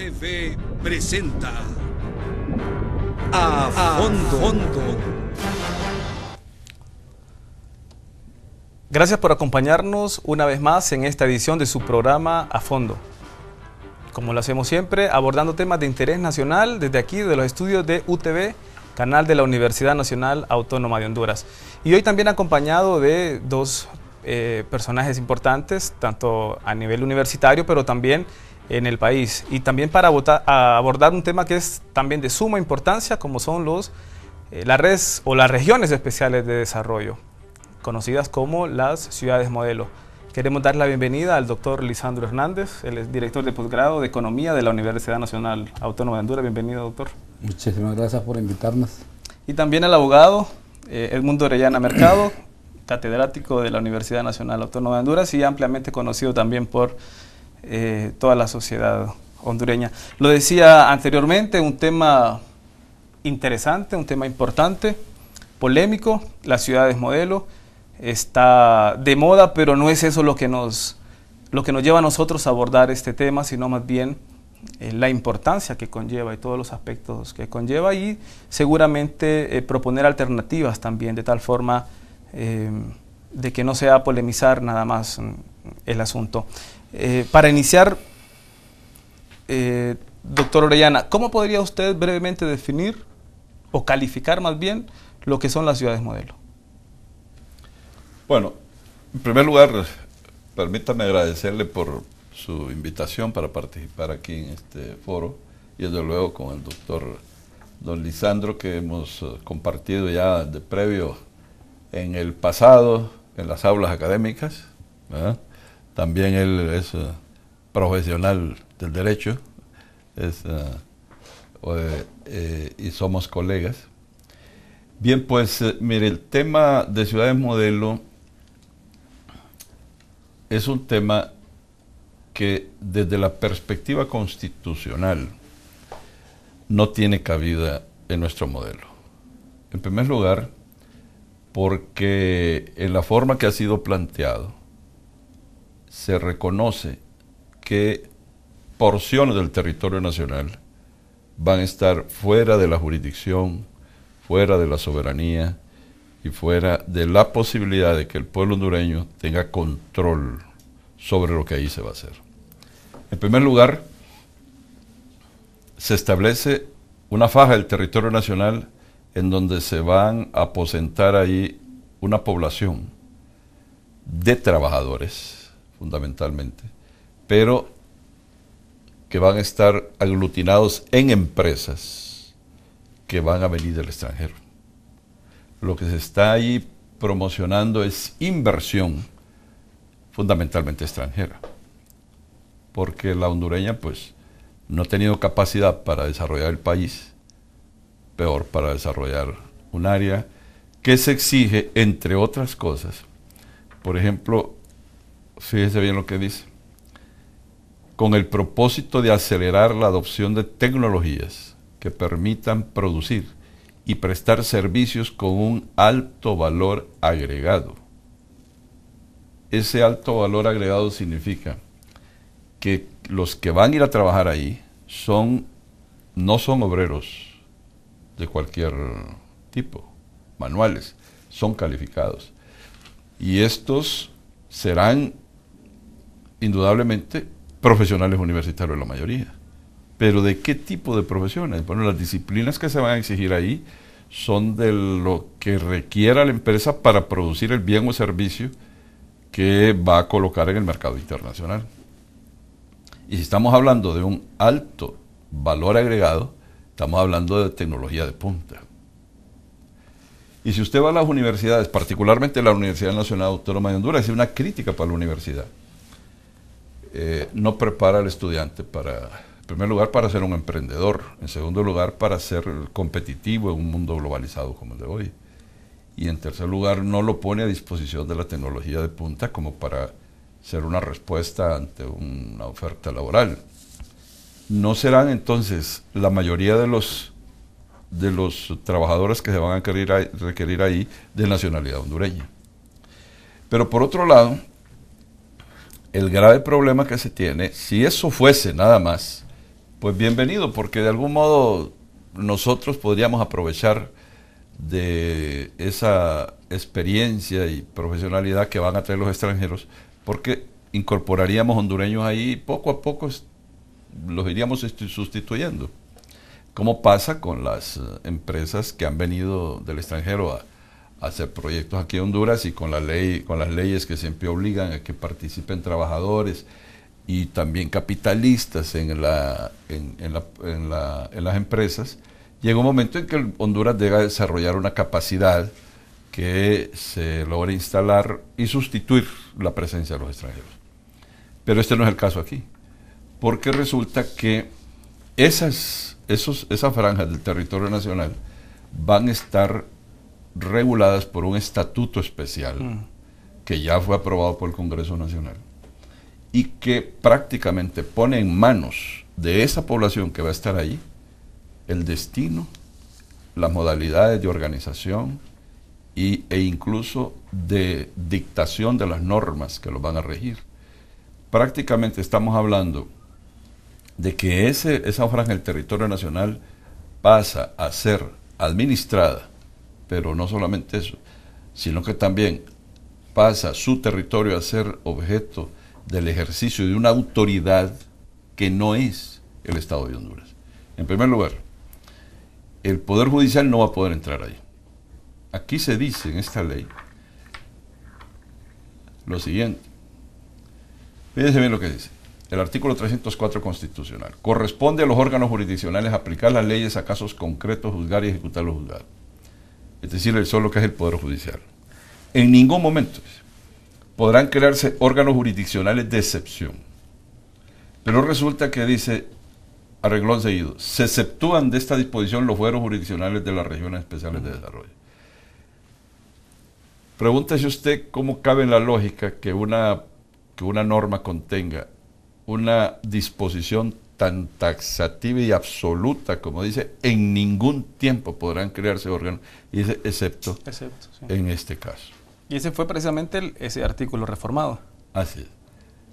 TV presenta A Fondo. Gracias por acompañarnos una vez más en esta edición de su programa A Fondo. Como lo hacemos siempre, abordando temas de interés nacional desde aquí, de los estudios de UTV, canal de la Universidad Nacional Autónoma de Honduras. Y hoy también acompañado de dos eh, personajes importantes, tanto a nivel universitario, pero también en el país. Y también para abordar un tema que es también de suma importancia, como son los, eh, las o las regiones especiales de desarrollo, conocidas como las ciudades modelo. Queremos dar la bienvenida al doctor Lisandro Hernández, el director de posgrado de Economía de la Universidad Nacional Autónoma de Honduras. Bienvenido, doctor. Muchísimas gracias por invitarnos. Y también al abogado El eh, Edmundo Orellana Mercado, catedrático de la Universidad Nacional Autónoma de Honduras y ampliamente conocido también por eh, toda la sociedad hondureña. Lo decía anteriormente, un tema interesante, un tema importante, polémico, la ciudad es modelo, está de moda, pero no es eso lo que nos, lo que nos lleva a nosotros a abordar este tema, sino más bien eh, la importancia que conlleva y todos los aspectos que conlleva y seguramente eh, proponer alternativas también de tal forma de que no sea polemizar nada más mm, el asunto. Eh, para iniciar, eh, doctor Orellana, ¿cómo podría usted brevemente definir o calificar más bien lo que son las ciudades modelo? Bueno, en primer lugar, permítame agradecerle por su invitación para participar aquí en este foro y desde luego con el doctor don Lisandro que hemos eh, compartido ya de previo en el pasado en las aulas académicas. También él es eh, profesional del derecho eh, eh, y somos colegas. Bien, pues mire, el tema de ciudades modelo es un tema que desde la perspectiva constitucional no tiene cabida en nuestro modelo. En primer lugar, porque en la forma que ha sido planteado, se reconoce que porciones del territorio nacional van a estar fuera de la jurisdicción, fuera de la soberanía y fuera de la posibilidad de que el pueblo hondureño tenga control sobre lo que ahí se va a hacer. En primer lugar, se establece una faja del territorio nacional en donde se van a aposentar ahí una población de trabajadores fundamentalmente, pero que van a estar aglutinados en empresas que van a venir del extranjero. Lo que se está ahí promocionando es inversión fundamentalmente extranjera, porque la hondureña pues no ha tenido capacidad para desarrollar el país, peor para desarrollar un área que se exige, entre otras cosas, por ejemplo, fíjese bien lo que dice, con el propósito de acelerar la adopción de tecnologías que permitan producir y prestar servicios con un alto valor agregado. Ese alto valor agregado significa que los que van a ir a trabajar ahí son no son obreros de cualquier tipo, manuales, son calificados. Y estos serán indudablemente, profesionales universitarios la mayoría. Pero ¿de qué tipo de profesiones? Bueno, las disciplinas que se van a exigir ahí son de lo que requiera la empresa para producir el bien o servicio que va a colocar en el mercado internacional. Y si estamos hablando de un alto valor agregado, estamos hablando de tecnología de punta. Y si usted va a las universidades, particularmente la Universidad Nacional Autónoma de Honduras, es una crítica para la universidad. Eh, no prepara al estudiante para, en primer lugar, para ser un emprendedor, en segundo lugar, para ser competitivo en un mundo globalizado como el de hoy, y en tercer lugar, no lo pone a disposición de la tecnología de punta como para ser una respuesta ante una oferta laboral. ¿No serán entonces la mayoría de los, de los trabajadores que se van a requerir ahí de nacionalidad hondureña? Pero por otro lado, el grave problema que se tiene, si eso fuese nada más, pues bienvenido, porque de algún modo nosotros podríamos aprovechar de esa experiencia y profesionalidad que van a traer los extranjeros, porque incorporaríamos hondureños ahí y poco a poco los iríamos sustituyendo. ¿Cómo pasa con las eh, empresas que han venido del extranjero a, hacer proyectos aquí en Honduras y con, la ley, con las leyes que siempre obligan a que participen trabajadores y también capitalistas en, las empresas, llega un momento en que Honduras debe desarrollar una capacidad que se logre instalar y sustituir la presencia de los extranjeros. Pero este no es el caso aquí, porque resulta que esas, esas franjas del territorio nacional van a estar reguladas por un estatuto especial mm. que ya fue aprobado por el Congreso Nacional y que prácticamente pone en manos de esa población que va a estar ahí el destino, las modalidades de organización e incluso de dictación de las normas que los van a regir. Prácticamente estamos hablando de que ese, esa franja del territorio nacional pasa a ser administrada pero no solamente eso, sino que también pasa su territorio a ser objeto del ejercicio de una autoridad que no es el Estado de Honduras. En primer lugar, el Poder Judicial no va a poder entrar ahí. Aquí se dice en esta ley lo siguiente. Fíjense bien lo que dice. El artículo 304 constitucional. Corresponde a los órganos jurisdiccionales aplicar las leyes a casos concretos, juzgar y ejecutar los juzgados es decir, el solo que es el Poder Judicial. En ningún momento podrán crearse órganos jurisdiccionales de excepción. Pero resulta que dice, arreglón seguido, se exceptúan de esta disposición los fueros jurisdiccionales de las regiones especiales de desarrollo. Pregúntese usted cómo cabe en la lógica que una, que una norma contenga una disposición tan taxativa y absoluta como dice, en ningún tiempo podrán crearse órganos, y excepto, en este caso. Y ese fue precisamente ese artículo reformado. Así es.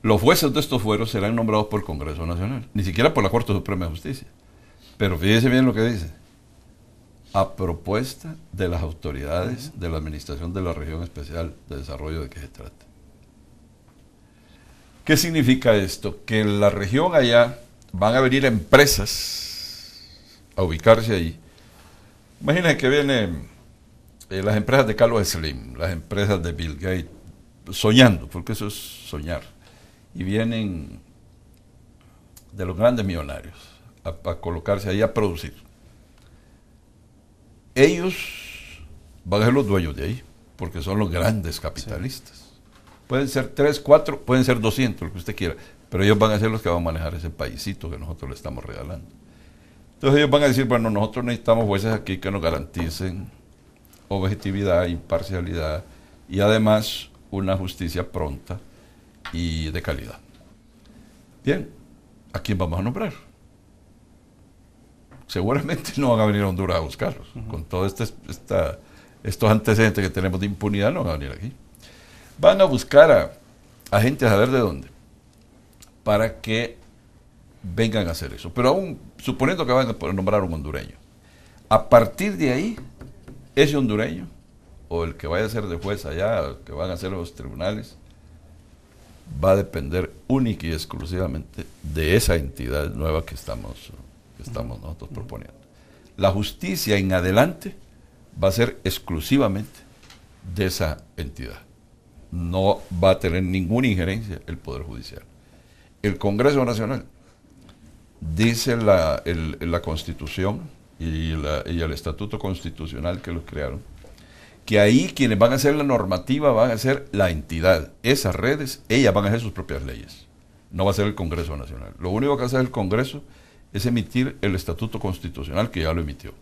Los jueces de estos fueros serán nombrados por Congreso Nacional, ni siquiera por la Corte Suprema de Justicia. Pero fíjese bien lo que dice. A propuesta de las autoridades de la Administración de la Región Especial de Desarrollo de que se trata. ¿Qué significa esto? Que en la región allá van a venir empresas a ubicarse ahí. Imaginen que vienen eh, las empresas de Carlos Slim, las empresas de Bill Gates, soñando, porque eso es soñar. Y vienen de los grandes millonarios a, colocarse ahí a producir. Ellos van a ser los dueños de ahí, porque son los grandes capitalistas. Pueden ser tres, cuatro, pueden ser 200, lo que usted quiera, pero ellos van a ser los que van a manejar ese paísito que nosotros le estamos regalando. Entonces ellos van a decir, bueno, nosotros necesitamos jueces aquí que nos garanticen objetividad, imparcialidad y además una justicia pronta y de calidad. Bien, ¿a quién vamos a nombrar? Seguramente no van a venir a Honduras a buscarlos. Con todos este, estos antecedentes que tenemos de impunidad, no van a venir aquí. Van a buscar a gente a saber de dónde para que vengan a hacer eso. Pero aún, suponiendo que van a nombrar un hondureño, a partir de ahí, ese hondureño, o el que vaya a ser de juez allá, o el que van a ser los tribunales, va a depender única y exclusivamente de esa entidad nueva que estamos, que estamos nosotros proponiendo. La justicia en adelante va a ser exclusivamente de esa entidad. No va a tener ninguna injerencia el Poder Judicial el Congreso Nacional. Dice la, Constitución y, el Estatuto Constitucional que lo crearon, que ahí quienes van a hacer la normativa van a ser la entidad. Esas redes, ellas van a hacer sus propias leyes. No va a ser el Congreso Nacional. Lo único que hace el Congreso es emitir el Estatuto Constitucional que ya lo emitió.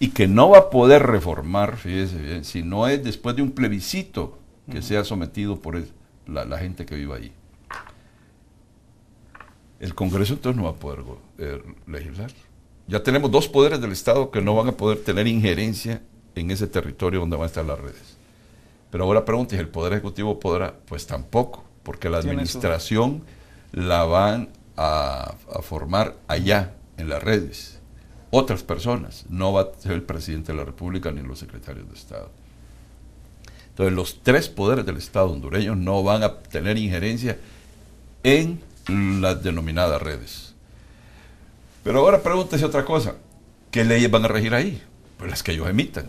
Y que no va a poder reformar, fíjese bien, si no es después de un plebiscito que sea sometido por la, gente que vive ahí el Congreso entonces no va a poder eh, legislar. Ya tenemos dos poderes del Estado que no van a poder tener injerencia en ese territorio donde van a estar las redes. Pero ahora preguntes, ¿el Poder Ejecutivo podrá? Pues tampoco, porque la administración la van a, a, formar allá, en las redes. Otras personas, no va a ser el presidente de la República ni los secretarios de Estado. Entonces, los tres poderes del Estado hondureño no van a tener injerencia en las denominadas redes. Pero ahora pregúntese otra cosa. ¿Qué leyes van a regir ahí? Pues las que ellos emitan.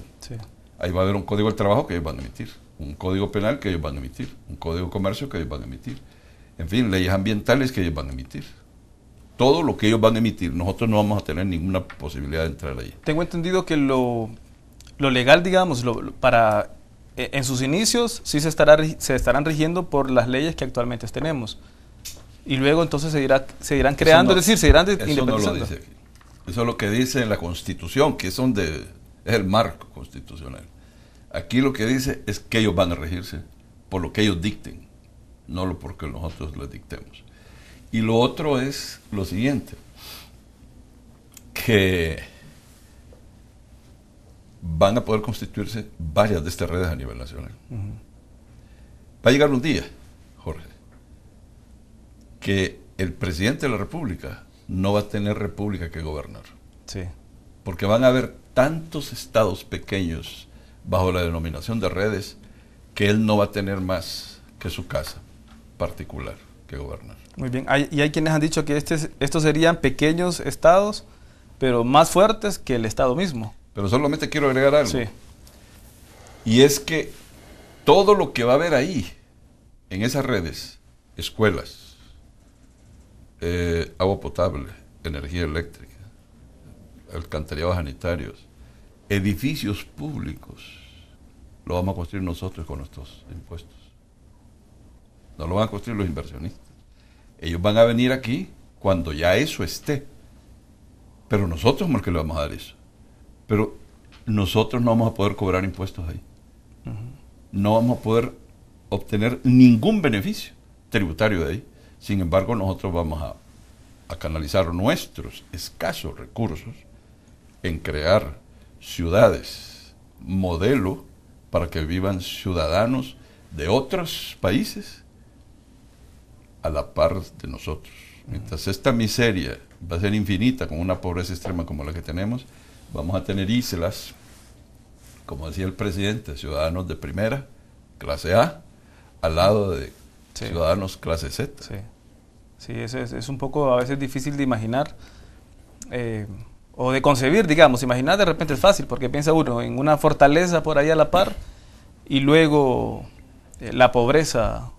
Ahí va a haber un código del trabajo que ellos van a emitir, un código penal que ellos van a emitir, un código de comercio que ellos van a emitir, en fin, leyes ambientales que ellos van a emitir. Todo lo que ellos van a emitir, nosotros no vamos a tener ninguna posibilidad de entrar ahí. Tengo entendido que lo, legal, digamos, para eh, en sus inicios sí se, estará, se estarán rigiendo por las leyes que actualmente tenemos y luego entonces se irán creando, es decir, se eso independizando. No lo dice Eso es lo que dice la Constitución, que es, donde, es el marco constitucional. Aquí lo que dice es que ellos van a regirse por lo que ellos dicten, no lo porque nosotros les dictemos. Y lo otro es lo siguiente, que van a poder constituirse varias de estas redes a nivel nacional. Va a llegar un día que el presidente de la República no va a tener república que gobernar. Sí. Porque van a haber tantos estados pequeños bajo la denominación de redes que él no va a tener más que su casa particular que gobernar. Muy bien. y hay quienes han dicho que este, estos serían pequeños estados, pero más fuertes que el estado mismo. Pero solamente quiero agregar algo. Sí. Y es que todo lo que va a haber ahí, en esas redes, escuelas, eh, agua potable, energía eléctrica, alcantarillados sanitarios, edificios públicos, lo vamos a construir nosotros con nuestros impuestos. No lo van a construir los inversionistas. Ellos van a venir aquí cuando ya eso esté. Pero nosotros somos los que le vamos a dar eso. Pero nosotros no vamos a poder cobrar impuestos ahí. No vamos a poder obtener ningún beneficio tributario de ahí. Sin embargo, nosotros vamos a, canalizar nuestros escasos recursos en crear ciudades modelo para que vivan ciudadanos de otros países a la par de nosotros. Mientras esta miseria va a ser infinita con una pobreza extrema como la que tenemos, vamos a tener islas, como decía el presidente, ciudadanos de primera, clase A, al lado de ciudadanos clase Z. Sí, sí es, un poco a veces difícil de imaginar eh, o de concebir, digamos. Imaginar de repente es fácil porque piensa uno en una fortaleza por ahí a la par y luego eh, la pobreza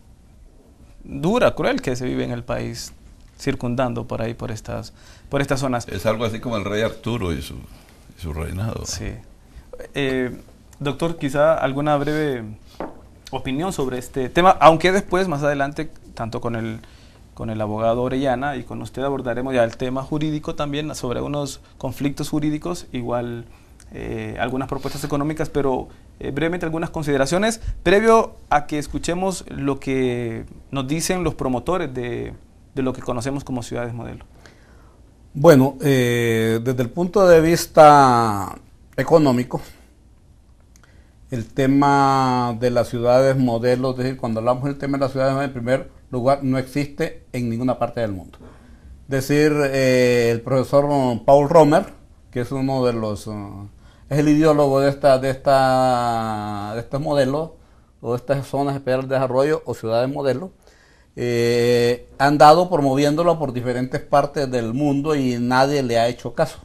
dura, cruel que se vive en el país circundando por ahí, por estas, por estas zonas. Es algo así como el rey Arturo y su, reinado. Sí. Eh, doctor, quizá alguna breve opinión sobre este tema, aunque después, más adelante, tanto con el, con el abogado Orellana y con usted abordaremos ya el tema jurídico también, sobre unos conflictos jurídicos, igual eh, algunas propuestas económicas, pero eh, brevemente algunas consideraciones, previo a que escuchemos lo que nos dicen los promotores de, de lo que conocemos como ciudades modelo. Bueno, eh, desde el punto de vista económico, el tema de las ciudades modelos, cuando hablamos del tema de las ciudades en primer lugar, no existe en ninguna parte del mundo. Es decir, eh, el profesor Paul Romer, que es uno de los, eh, es el ideólogo de, esta, de, esta, de estos modelos, o de estas zonas especiales de desarrollo o ciudades modelo, eh, han dado promoviéndolo por diferentes partes del mundo y nadie le ha hecho caso.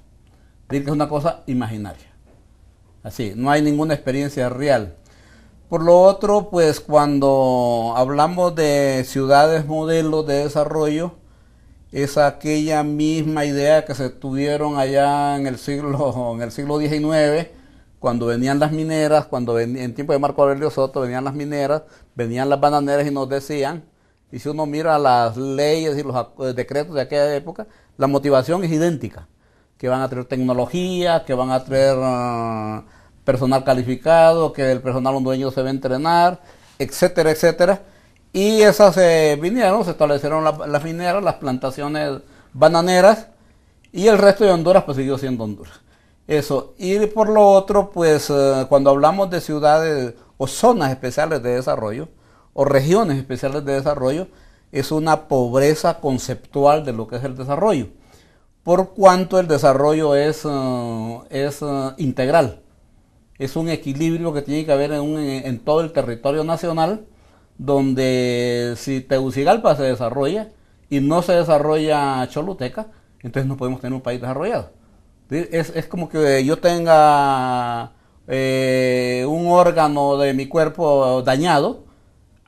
Es decir, que es una cosa imaginaria. Así, no hay ninguna experiencia real. Por lo otro, pues cuando hablamos de ciudades modelos de desarrollo, es aquella misma idea que se tuvieron allá en el siglo, en el siglo XIX, cuando venían las mineras, cuando en tiempo de Marco Aurelio Soto venían las mineras, venían las bananeras y nos decían, y si uno mira las leyes y los eh, decretos de aquella época, la motivación es idéntica, que van a traer tecnología, que van a traer ah, personal calificado, que el personal hondureño se va a entrenar, etcétera, etcétera. Y esas se eh, vinieron, se establecieron las mineras, las plantaciones bananeras y el resto de Honduras pues siguió siendo Honduras. Eso. Y por lo otro, pues eh, cuando hablamos de ciudades o zonas especiales de desarrollo o regiones especiales de desarrollo, es una pobreza conceptual de lo que es el desarrollo, por cuanto el desarrollo es, eh, es integral es un equilibrio que tiene que haber en, todo el territorio nacional, donde si Tegucigalpa se desarrolla y no se desarrolla Choluteca, entonces no podemos tener un país desarrollado. Es, es como que yo tenga eh, un órgano de mi cuerpo dañado,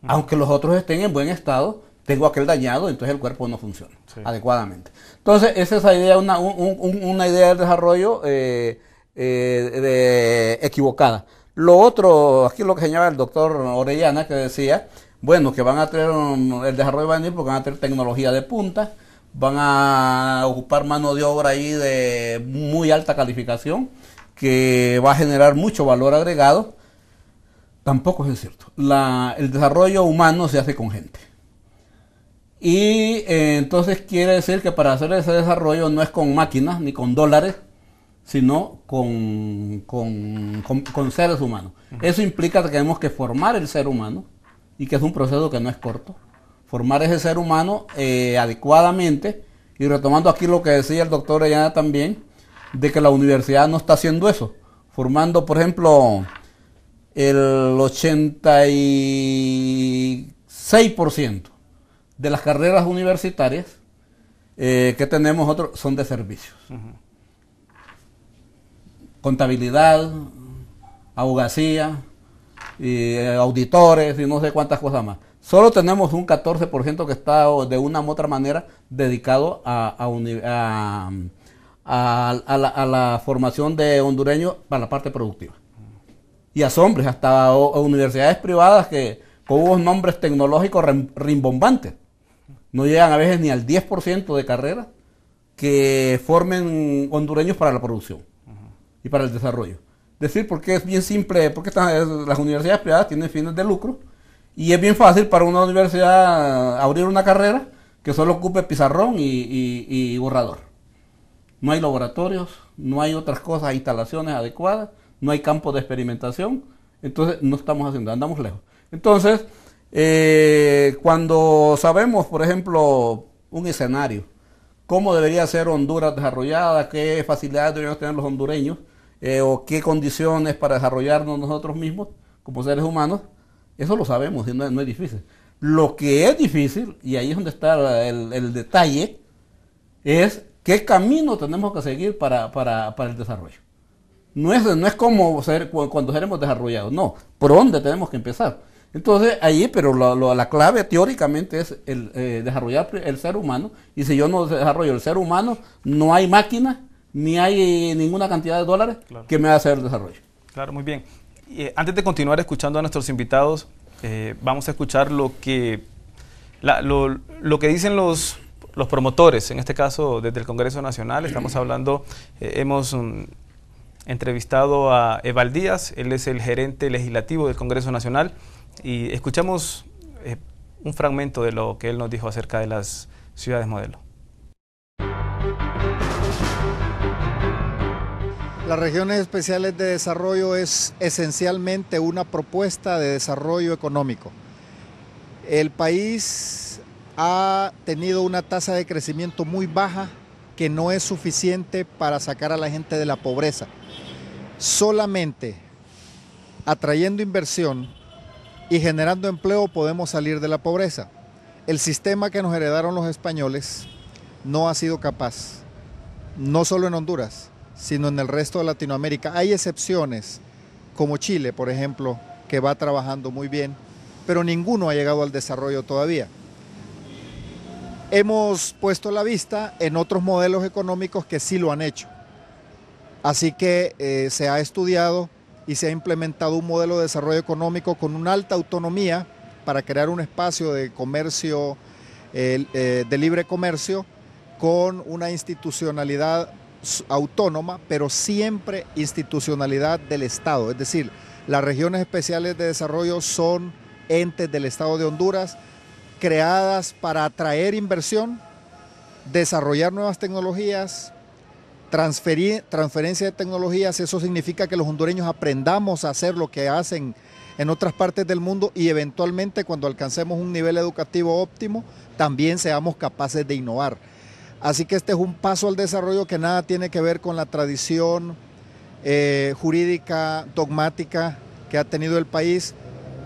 aunque los otros estén en buen estado, tengo aquel dañado, entonces el cuerpo no funciona adecuadamente. Entonces, esa es la idea, una, idea del desarrollo. Eh, eh, de, equivocada. Lo otro, aquí lo que señalaba el doctor Orellana, que decía, bueno, que van a tener, el desarrollo va porque van a tener tecnología de punta, van a ocupar mano de obra ahí de muy alta calificación, que va a generar mucho valor agregado. Tampoco es cierto. el desarrollo humano se hace con gente. Y eh, entonces quiere decir que para hacer ese desarrollo no es con máquinas ni con dólares, sino con, con, seres humanos. Eso implica que tenemos que formar el ser humano y que es un proceso que no es corto. Formar ese ser humano eh, adecuadamente y retomando aquí lo que decía el doctor Ayala también, de que la universidad no está haciendo eso. Formando, por ejemplo, el 86% de las carreras universitarias eh, que tenemos otros son de servicios contabilidad, abogacía, y eh, auditores y no sé cuántas cosas más. Solo tenemos un 14% que está de una u otra manera dedicado a, a, a, la, formación de hondureños para la parte productiva. Y a hombres, hasta universidades privadas que con unos nombres tecnológicos rimbombantes. No llegan a veces ni al 10% de carreras que formen hondureños para la producción para el desarrollo. Decir, porque es bien simple, porque las universidades privadas tienen fines de lucro y es bien fácil para una universidad abrir una carrera que solo ocupe pizarrón y, borrador. No hay laboratorios, no hay otras cosas, instalaciones adecuadas, no hay campo de experimentación, entonces no estamos haciendo, andamos lejos. Entonces, eh, cuando sabemos, por ejemplo, un escenario, cómo debería ser Honduras desarrollada, qué facilidades deberían tener los hondureños, eh, o qué condiciones para desarrollarnos nosotros mismos como seres humanos, eso lo sabemos y no, es difícil. Lo que es difícil, y ahí es donde está el, detalle, es qué camino tenemos que seguir para, el desarrollo. No es, no es como ser, cuando seremos desarrollados, no, por dónde tenemos que empezar. Entonces, ahí, pero la clave teóricamente es el, eh, desarrollar el ser humano, y si yo no desarrollo el ser humano, no hay máquina ni hay eh, ninguna cantidad de dólares que me va a hacer el desarrollo. Claro, muy bien. Eh, antes de continuar escuchando a nuestros invitados, eh, vamos a escuchar lo que, lo, que dicen los, los promotores, en este caso desde el Congreso Nacional. Estamos hablando, hemos mm, entrevistado a Eval Díaz, él es el gerente legislativo del Congreso Nacional, y escuchamos un fragmento de lo que él nos dijo acerca de las ciudades modelo. Las regiones especiales de desarrollo es esencialmente una propuesta de desarrollo económico. El país ha tenido una tasa de crecimiento muy baja que no es suficiente para sacar a la gente de la pobreza. Solamente atrayendo inversión y generando empleo podemos salir de la pobreza. El sistema que nos heredaron los españoles no ha sido capaz, no solo en Honduras, sino en el resto de Latinoamérica. Hay excepciones, como Chile, por ejemplo, que va trabajando muy bien, pero ninguno ha llegado al desarrollo todavía. Hemos puesto la vista en otros modelos económicos que sí lo han hecho. Así que eh, se ha estudiado y se ha implementado un modelo de desarrollo económico con una alta autonomía para crear un espacio de comercio, eh, de libre comercio, con una institucionalidad autónoma, pero siempre institucionalidad del Estado. Es decir, las regiones especiales de desarrollo son entes del Estado de Honduras creadas para atraer inversión, desarrollar nuevas tecnologías, transferir, transferencia de tecnologías. Eso significa que los hondureños aprendamos a hacer lo que hacen en otras partes del mundo y eventualmente cuando alcancemos un nivel educativo óptimo, también seamos capaces de innovar. Así que este es un paso al desarrollo que nada tiene que ver con la tradición eh, jurídica, dogmática que ha tenido el país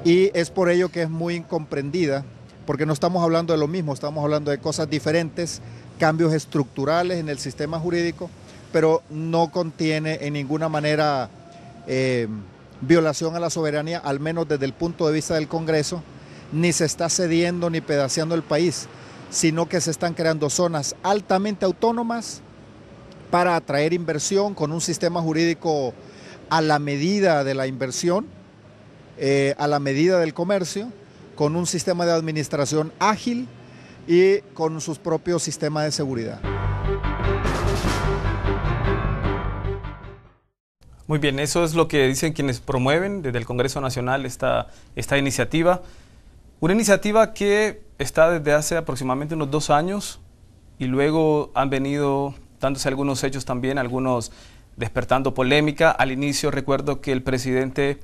y es por ello que es muy incomprendida, porque no estamos hablando de lo mismo, estamos hablando de cosas diferentes, cambios estructurales en el sistema jurídico, pero no contiene en ninguna manera eh, violación a la soberanía, al menos desde el punto de vista del Congreso, ni se está cediendo ni pedaceando el país sino que se están creando zonas altamente autónomas para atraer inversión con un sistema jurídico a la medida de la inversión, eh, a la medida del comercio, con un sistema de administración ágil y con sus propios sistemas de seguridad. Muy bien, eso es lo que dicen quienes promueven desde el Congreso Nacional esta iniciativa. Una iniciativa que está desde hace aproximadamente unos dos años y luego han venido dándose algunos hechos también, algunos despertando polémica. Al inicio recuerdo que el presidente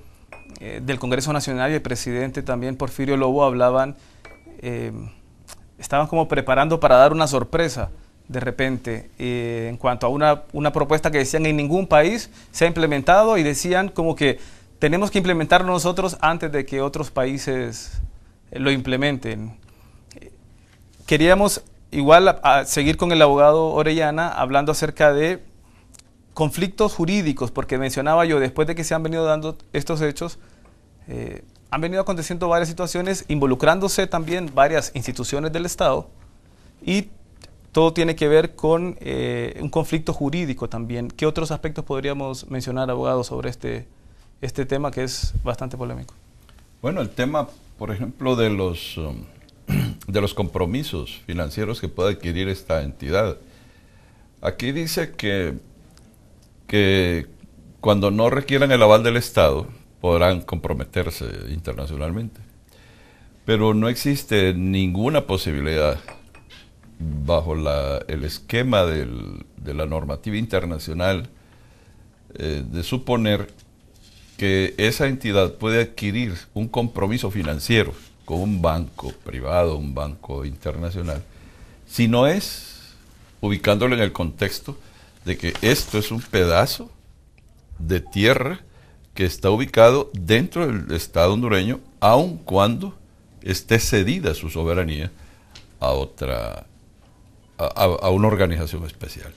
eh, del Congreso Nacional y el presidente también Porfirio Lobo hablaban, eh, estaban como preparando para dar una sorpresa de repente eh, en cuanto a una, una propuesta que decían en ningún país se ha implementado y decían como que tenemos que implementar nosotros antes de que otros países eh, lo implementen. Queríamos igual seguir con el abogado Orellana hablando acerca de conflictos jurídicos, porque mencionaba yo, después de que se han venido dando estos hechos, eh, han venido aconteciendo varias situaciones, involucrándose también varias instituciones del Estado, y todo tiene que ver con eh, un conflicto jurídico también. ¿Qué otros aspectos podríamos mencionar, abogado, sobre este, este tema que es bastante polémico? Bueno, el tema por ejemplo, de los, um, de los compromisos financieros que puede adquirir esta entidad. Aquí dice que, que cuando no requieran el aval del Estado, podrán comprometerse internacionalmente. Pero no existe ninguna posibilidad bajo el esquema de la normativa internacional eh, de suponer que esa entidad puede adquirir un compromiso financiero con un banco privado, un banco internacional, si no es ubicándolo en el contexto de que esto es un pedazo de tierra que está ubicado dentro del Estado hondureño, aun cuando esté cedida su soberanía a otra, a, una organización especial.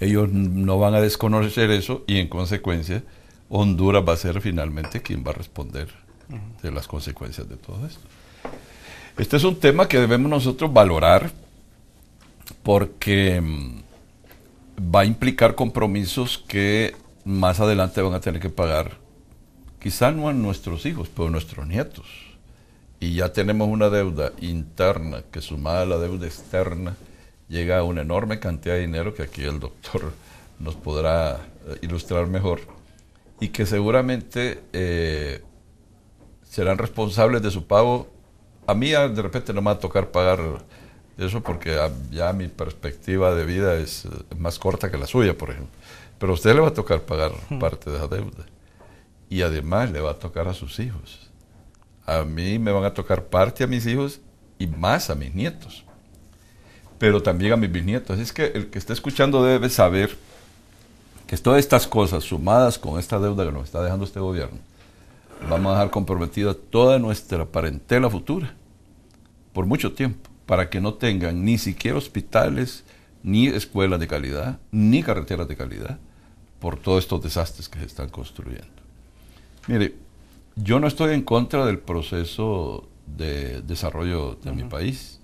Ellos no van a desconocer eso y en consecuencia Honduras va a ser finalmente quien va a responder de las consecuencias de todo esto. Este es un tema que debemos nosotros valorar porque mm, va a implicar compromisos que más adelante van a tener que pagar, quizá no a nuestros hijos, pero a nuestros nietos. Y ya tenemos una deuda interna que sumada a la deuda externa llega a una enorme cantidad de dinero que aquí el doctor nos podrá eh, ilustrar mejor y que seguramente eh, serán responsables de su pago. A mí ah, de repente no me va a tocar pagar eso porque ah, ya mi perspectiva de vida es eh, más corta que la suya, por ejemplo. Pero a usted le va a tocar pagar parte de la deuda. Y además le va a tocar a sus hijos. A mí me van a tocar parte a mis hijos y más a mis nietos. Pero también a mis bisnietos. Es que el que está escuchando debe saber que todas estas cosas sumadas con esta deuda que nos está dejando este gobierno, vamos a dejar comprometida toda nuestra parentela futura por mucho tiempo, para que no tengan ni siquiera hospitales, ni escuelas de calidad, ni carreteras de calidad, por todos estos desastres que se están construyendo. Mire, yo no estoy en contra del proceso de desarrollo de mi país.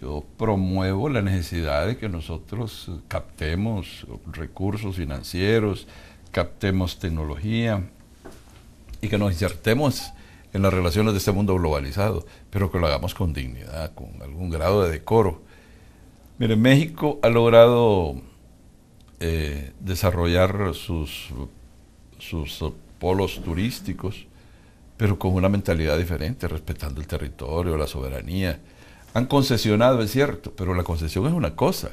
Yo promuevo la necesidad de que nosotros captemos recursos financieros, captemos tecnología y que nos insertemos en las relaciones de este mundo globalizado, pero que lo hagamos con dignidad, con algún grado de decoro. Mire, México ha logrado eh, desarrollar sus polos turísticos, pero con una mentalidad diferente, respetando el territorio, la soberanía han concesionado, es cierto, pero la concesión es una cosa.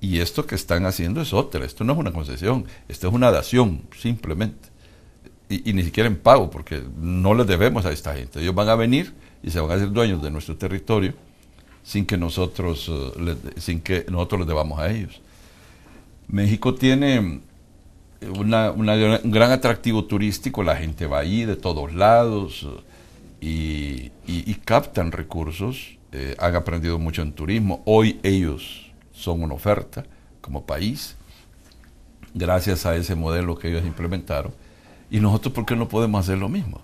Y esto que están haciendo es otra. Esto no es una concesión, esto es una dación, simplemente. Y, ni siquiera en pago, porque no les debemos a esta gente. Ellos van a venir y se van a hacer dueños de nuestro territorio sin que nosotros, eh, sin que nosotros les debamos a ellos. México tiene eh, un gran atractivo turístico, la gente va ahí de todos lados eh, y captan recursos eh, han aprendido mucho en turismo. Hoy ellos son una oferta como país, gracias a ese modelo que ellos implementaron. Y nosotros, ¿por qué no podemos hacer lo mismo?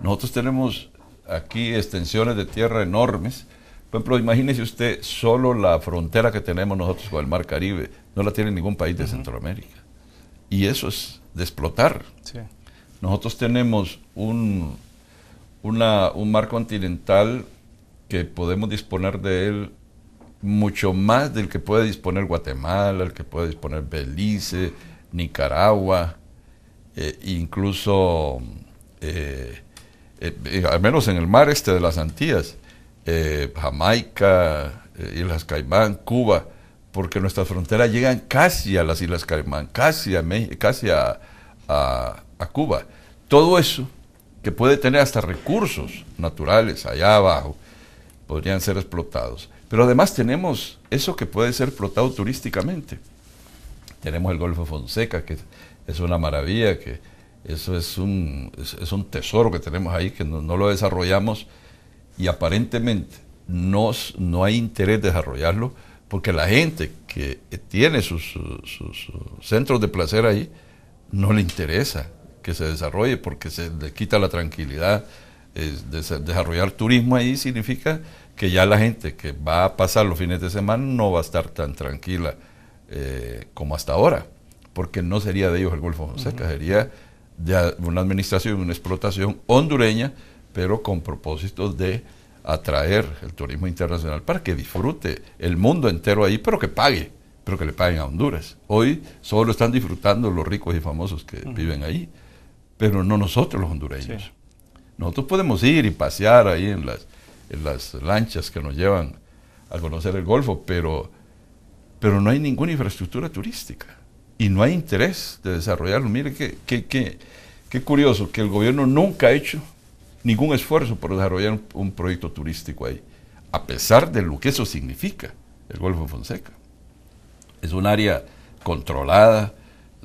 Nosotros tenemos aquí extensiones de tierra enormes. Por ejemplo, imagínese usted solo la frontera que tenemos nosotros con el Mar Caribe, no la tiene ningún país de Centroamérica. Y eso es de explotar. Nosotros tenemos un, una, un mar continental que podemos disponer de él mucho más del que puede disponer Guatemala, el que puede disponer Belice, Nicaragua, eh, incluso, eh, eh, al menos en el mar este de las Antillas, Jamaica, Islas Caimán, Cuba, porque nuestras fronteras llegan casi a las Islas Caimán, casi casi a, a Cuba. Todo eso que puede tener hasta recursos naturales allá abajo, podrían ser explotados. Pero además tenemos eso que puede ser explotado turísticamente. Tenemos el Golfo Fonseca, que es una maravilla, que eso es un, es, un tesoro que tenemos ahí, que no, lo desarrollamos y aparentemente no, no hay interés desarrollarlo porque la gente que tiene sus, centros de placer ahí no le interesa que se desarrolle porque se le quita la tranquilidad, desarrollar turismo ahí significa que ya la gente que va a pasar los fines de semana no va a estar tan tranquila eh, como hasta ahora, porque no sería de ellos el Golfo Fonseca, sería de una administración, una explotación hondureña, pero con propósitos de atraer el turismo internacional para que disfrute el mundo entero ahí, pero que pague, pero que le paguen a Honduras. Hoy solo están disfrutando los ricos y famosos que viven ahí, pero no nosotros los hondureños. Nosotros podemos ir y pasear ahí en las, las lanchas que nos llevan a conocer el Golfo, pero, pero no hay ninguna infraestructura turística y no hay interés de desarrollarlo. Mire qué, qué, curioso que el gobierno nunca ha hecho ningún esfuerzo por desarrollar un, proyecto turístico ahí, a pesar de lo que eso significa, el Golfo Fonseca. Es un área controlada,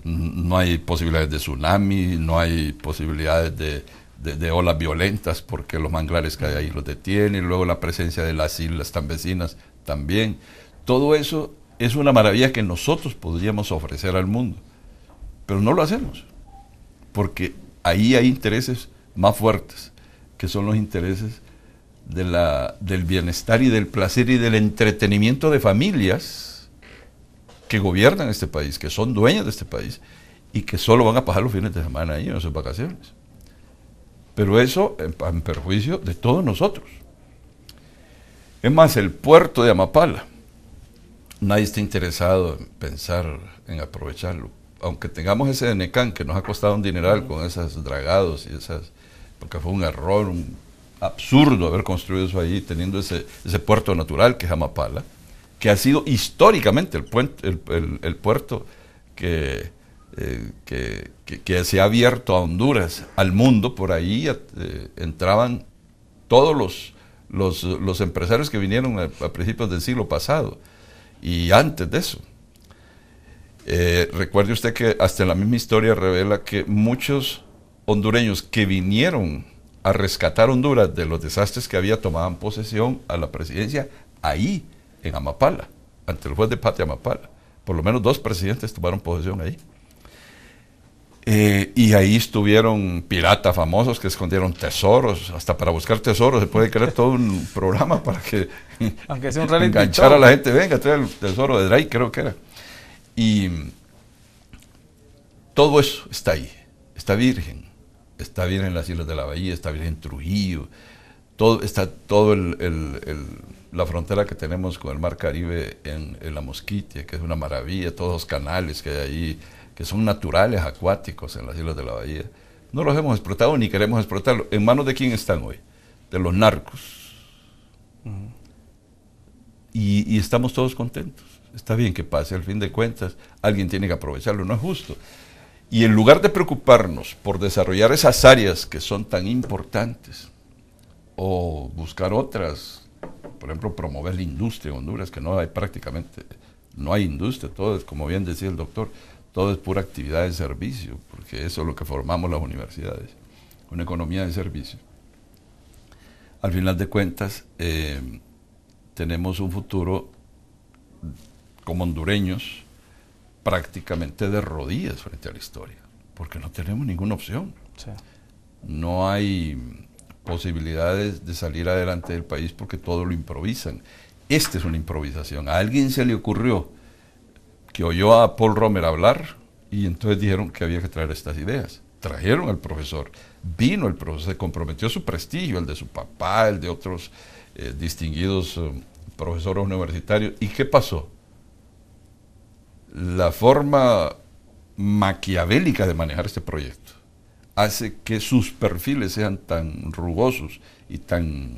no hay posibilidades de tsunami, no hay posibilidades de de, olas violentas porque los manglares que hay ahí los detienen, luego la presencia de las islas tan vecinas también. Todo eso es una maravilla que nosotros podríamos ofrecer al mundo, pero no lo hacemos, porque ahí hay intereses más fuertes, que son los intereses de la, del bienestar y del placer y del entretenimiento de familias que gobiernan este país, que son dueños de este país y que solo van a pasar los fines de semana ahí en sus vacaciones pero eso en, perjuicio de todos nosotros. Es más, el puerto de Amapala, nadie está interesado en pensar en aprovecharlo. Aunque tengamos ese necan que nos ha costado un dineral con esos dragados y esas, porque fue un error, un absurdo haber construido eso ahí, teniendo ese, ese puerto natural que es Amapala, que ha sido históricamente el, puente, el puerto que eh, que, se ha abierto a Honduras, al mundo, por ahí eh, entraban todos los, los, empresarios que vinieron a, principios del siglo pasado y antes de eso. Eh, recuerde usted que hasta la misma historia revela que muchos hondureños que vinieron a rescatar Honduras de los desastres que había en posesión a la presidencia ahí, en Amapala, ante el juez de patria Amapala. Por lo menos dos presidentes tomaron posesión ahí. Eh, y ahí estuvieron piratas famosos que escondieron tesoros, hasta para buscar tesoros se puede crear todo un programa para que Aunque enganchar a la gente, venga, trae el tesoro de Drake, creo que era. Y todo eso está ahí, está virgen, está virgen en las Islas de la Bahía, está virgen Trujillo, todo, está todo la frontera que tenemos con el Mar Caribe en, en La Mosquitia, que es una maravilla, todos los canales que hay ahí que son naturales, acuáticos en las islas de la bahía. No los hemos explotado ni queremos explotarlos. ¿En manos de quién están hoy? De los narcos. Mm. y, y estamos todos contentos. Está bien que pase, al fin de cuentas, alguien tiene que aprovecharlo, no es justo. Y en lugar de preocuparnos por desarrollar esas áreas que son tan importantes, o buscar otras, por ejemplo, promover la industria en Honduras, que no hay prácticamente, no hay industria, todo es como bien decía el doctor, todo es pura actividad de servicio, porque eso es lo que formamos las universidades, una economía de servicio. Al final de cuentas, eh, tenemos un futuro como hondureños prácticamente de rodillas frente a la historia, porque no tenemos ninguna opción. No hay posibilidades de salir adelante del país porque todo lo improvisan. Esta es una improvisación. A alguien se le ocurrió que oyó a Paul Romer hablar y entonces dijeron que había que traer estas ideas. Trajeron al profesor, vino el profesor, se comprometió su prestigio, el de su papá, el de otros eh, distinguidos eh, profesores universitarios. ¿Y qué pasó? La forma maquiavélica de manejar este proyecto hace que sus perfiles sean tan rugosos y tan,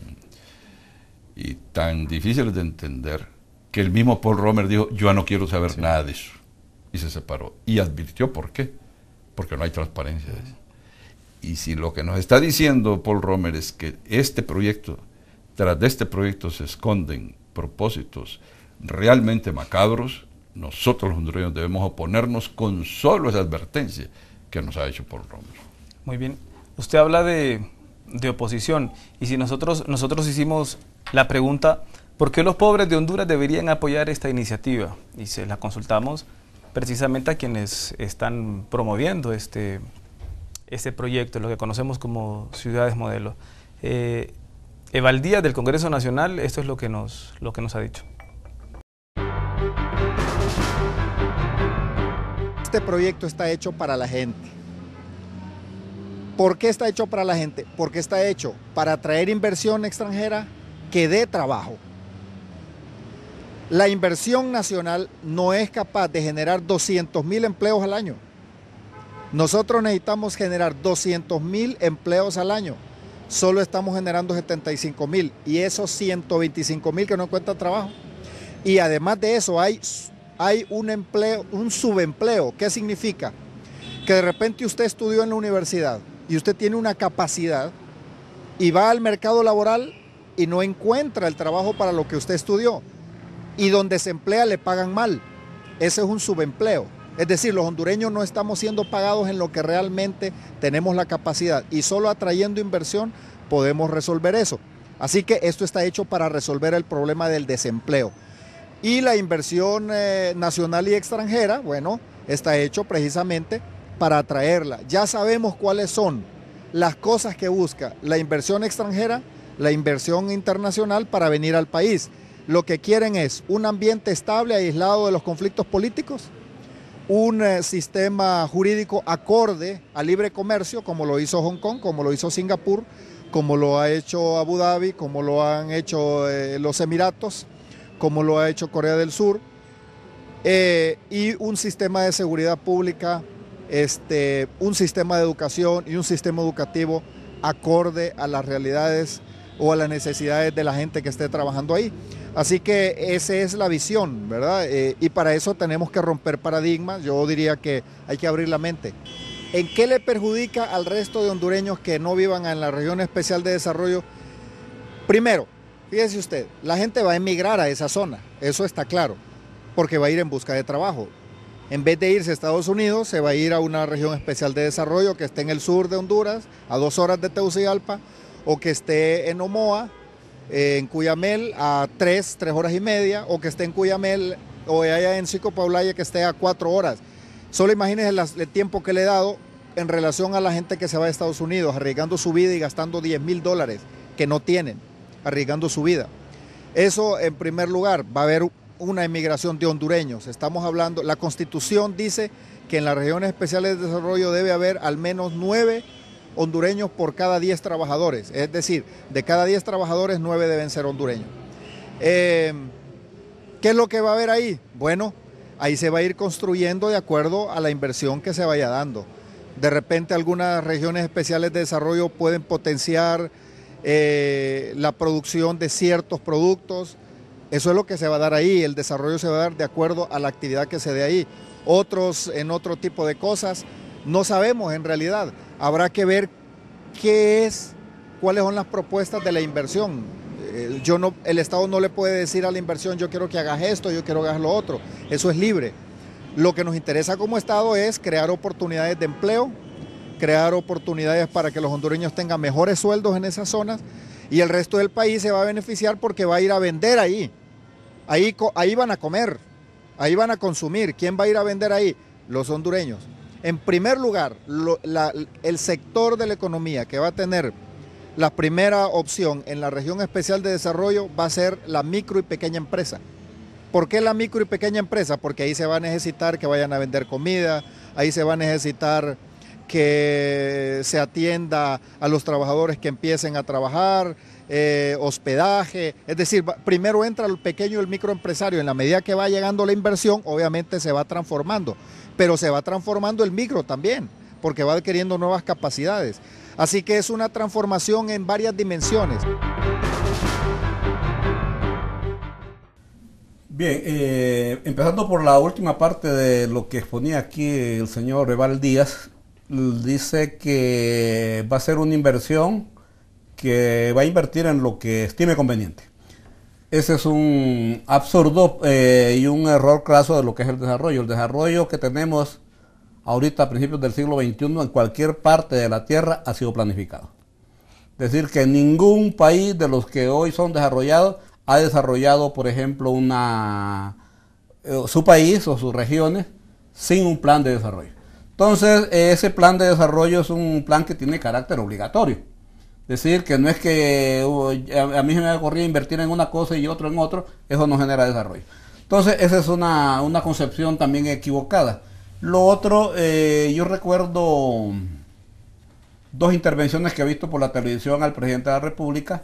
y tan difíciles de entender que el mismo Paul Romer dijo, yo no quiero saber nada de eso. Y se separó. Y advirtió por qué. Porque no hay transparencia de eso. Y si lo que nos está diciendo Paul Romer es que este proyecto, tras de este proyecto se esconden propósitos realmente macabros, nosotros los hondureños debemos oponernos con solo esa advertencia que nos ha hecho Paul Romer. Muy bien. Usted habla de, de oposición y si nosotros, nosotros hicimos la pregunta ¿Por qué los pobres de Honduras deberían apoyar esta iniciativa? Y se la consultamos precisamente a quienes están promoviendo este, este proyecto, lo que conocemos como ciudades modelo. Eh, Evaldía del Congreso Nacional, esto es lo que nos, lo que nos ha dicho. Este proyecto está hecho para la gente. ¿Por qué está hecho para la gente? Porque está hecho para atraer inversión extranjera que dé trabajo la inversión nacional no es capaz de generar 200 mil empleos al año. Nosotros necesitamos generar 200 mil empleos al año. Solo estamos generando 75 mil y esos 125 mil que no encuentran trabajo. Y además de eso hay, hay un empleo, un subempleo. ¿Qué significa? Que de repente usted estudió en la universidad y usted tiene una capacidad y va al mercado laboral y no encuentra el trabajo para lo que usted estudió y donde se emplea le pagan mal. Ese es un subempleo. Es decir, los hondureños no estamos siendo pagados en lo que realmente tenemos la capacidad y solo atrayendo inversión podemos resolver eso. Así que esto está hecho para resolver el problema del desempleo. Y la inversión eh, nacional y extranjera, bueno, está hecho precisamente para atraerla. Ya sabemos cuáles son las cosas que busca la inversión extranjera, la inversión internacional para venir al país lo que quieren es un ambiente estable, aislado de los conflictos políticos, un eh, sistema jurídico acorde al libre comercio, como lo hizo Hong Kong, como lo hizo Singapur, como lo ha hecho Abu Dhabi, como lo han hecho eh, los Emiratos, como lo ha hecho Corea del Sur, eh, y un sistema de seguridad pública, este, un sistema de educación y un sistema educativo acorde a las realidades o a las necesidades de la gente que esté trabajando ahí. Así que esa es la visión, ¿verdad? Eh, y para eso tenemos que romper paradigmas, yo diría que hay que abrir la mente. ¿En qué le perjudica al resto de hondureños que no vivan en la región especial de desarrollo? Primero, fíjese usted, la gente va a emigrar a esa zona, eso está claro, porque va a ir en busca de trabajo. En vez de irse a Estados Unidos, se va a ir a una región especial de desarrollo que está en el sur de Honduras, a dos horas de Tegucigalpa, o que esté en Omoa, eh, en Cuyamel, a tres, tres horas y media, o que esté en Cuyamel o allá en Chico Paulaya que esté a cuatro horas. Solo imagínense el tiempo que le he dado en relación a la gente que se va a Estados Unidos, arriesgando su vida y gastando 10 mil dólares que no tienen, arriesgando su vida. Eso en primer lugar, va a haber una inmigración de hondureños. Estamos hablando, la constitución dice que en las regiones especiales de desarrollo debe haber al menos nueve hondureños por cada 10 trabajadores. Es decir, de cada 10 trabajadores, 9 deben ser hondureños. Eh, ¿Qué es lo que va a haber ahí? Bueno, ahí se va a ir construyendo de acuerdo a la inversión que se vaya dando. De repente algunas regiones especiales de desarrollo pueden potenciar eh, la producción de ciertos productos. Eso es lo que se va a dar ahí, el desarrollo se va a dar de acuerdo a la actividad que se dé ahí. Otros en otro tipo de cosas, no sabemos en realidad habrá que ver qué es, cuáles son las propuestas de la inversión. Eh, yo no, el Estado no le puede decir a la inversión, yo quiero que hagas esto, yo quiero que hagas lo otro. Eso es libre. Lo que nos interesa como Estado es crear oportunidades de empleo, crear oportunidades para que los hondureños tengan mejores sueldos en esas zonas y el resto del país se va a beneficiar porque va a ir a vender ahí. Ahí, ahí van a comer, ahí van a consumir. ¿Quién va a ir a vender ahí? Los hondureños. En primer lugar, el sector de la economía que va a tener la primera opción en la región especial de desarrollo va a ser la micro y pequeña empresa. ¿Por qué la micro y pequeña empresa? Porque ahí se va a necesitar que vayan a vender comida, ahí se va a necesitar que se atienda a los trabajadores que empiecen a trabajar, eh, hospedaje, es decir, primero entra el pequeño y el microempresario, en la medida que va llegando la inversión, obviamente se va transformando pero se va transformando el micro también, porque va adquiriendo nuevas capacidades. Así que es una transformación en varias dimensiones. Bien, eh, empezando por la última parte de lo que exponía aquí el señor Reval Díaz, dice que va a ser una inversión que va a invertir en lo que estime conveniente. Ese es un absurdo eh, y un error claso de lo que es el desarrollo. El desarrollo que tenemos ahorita a principios del siglo XXI en cualquier parte de la Tierra ha sido planificado. Es decir, que ningún país de los que hoy son desarrollados ha desarrollado, por ejemplo, una, eh, su país o sus regiones sin un plan de desarrollo. Entonces, eh, ese plan de desarrollo es un plan que tiene carácter obligatorio Decir que no es que uh, a, mí se me ocurría invertir en una cosa y otro en otro, eso no genera desarrollo. Entonces, esa es una, concepción también equivocada. Lo otro, eh, yo recuerdo dos intervenciones que he visto por la televisión al presidente de la República.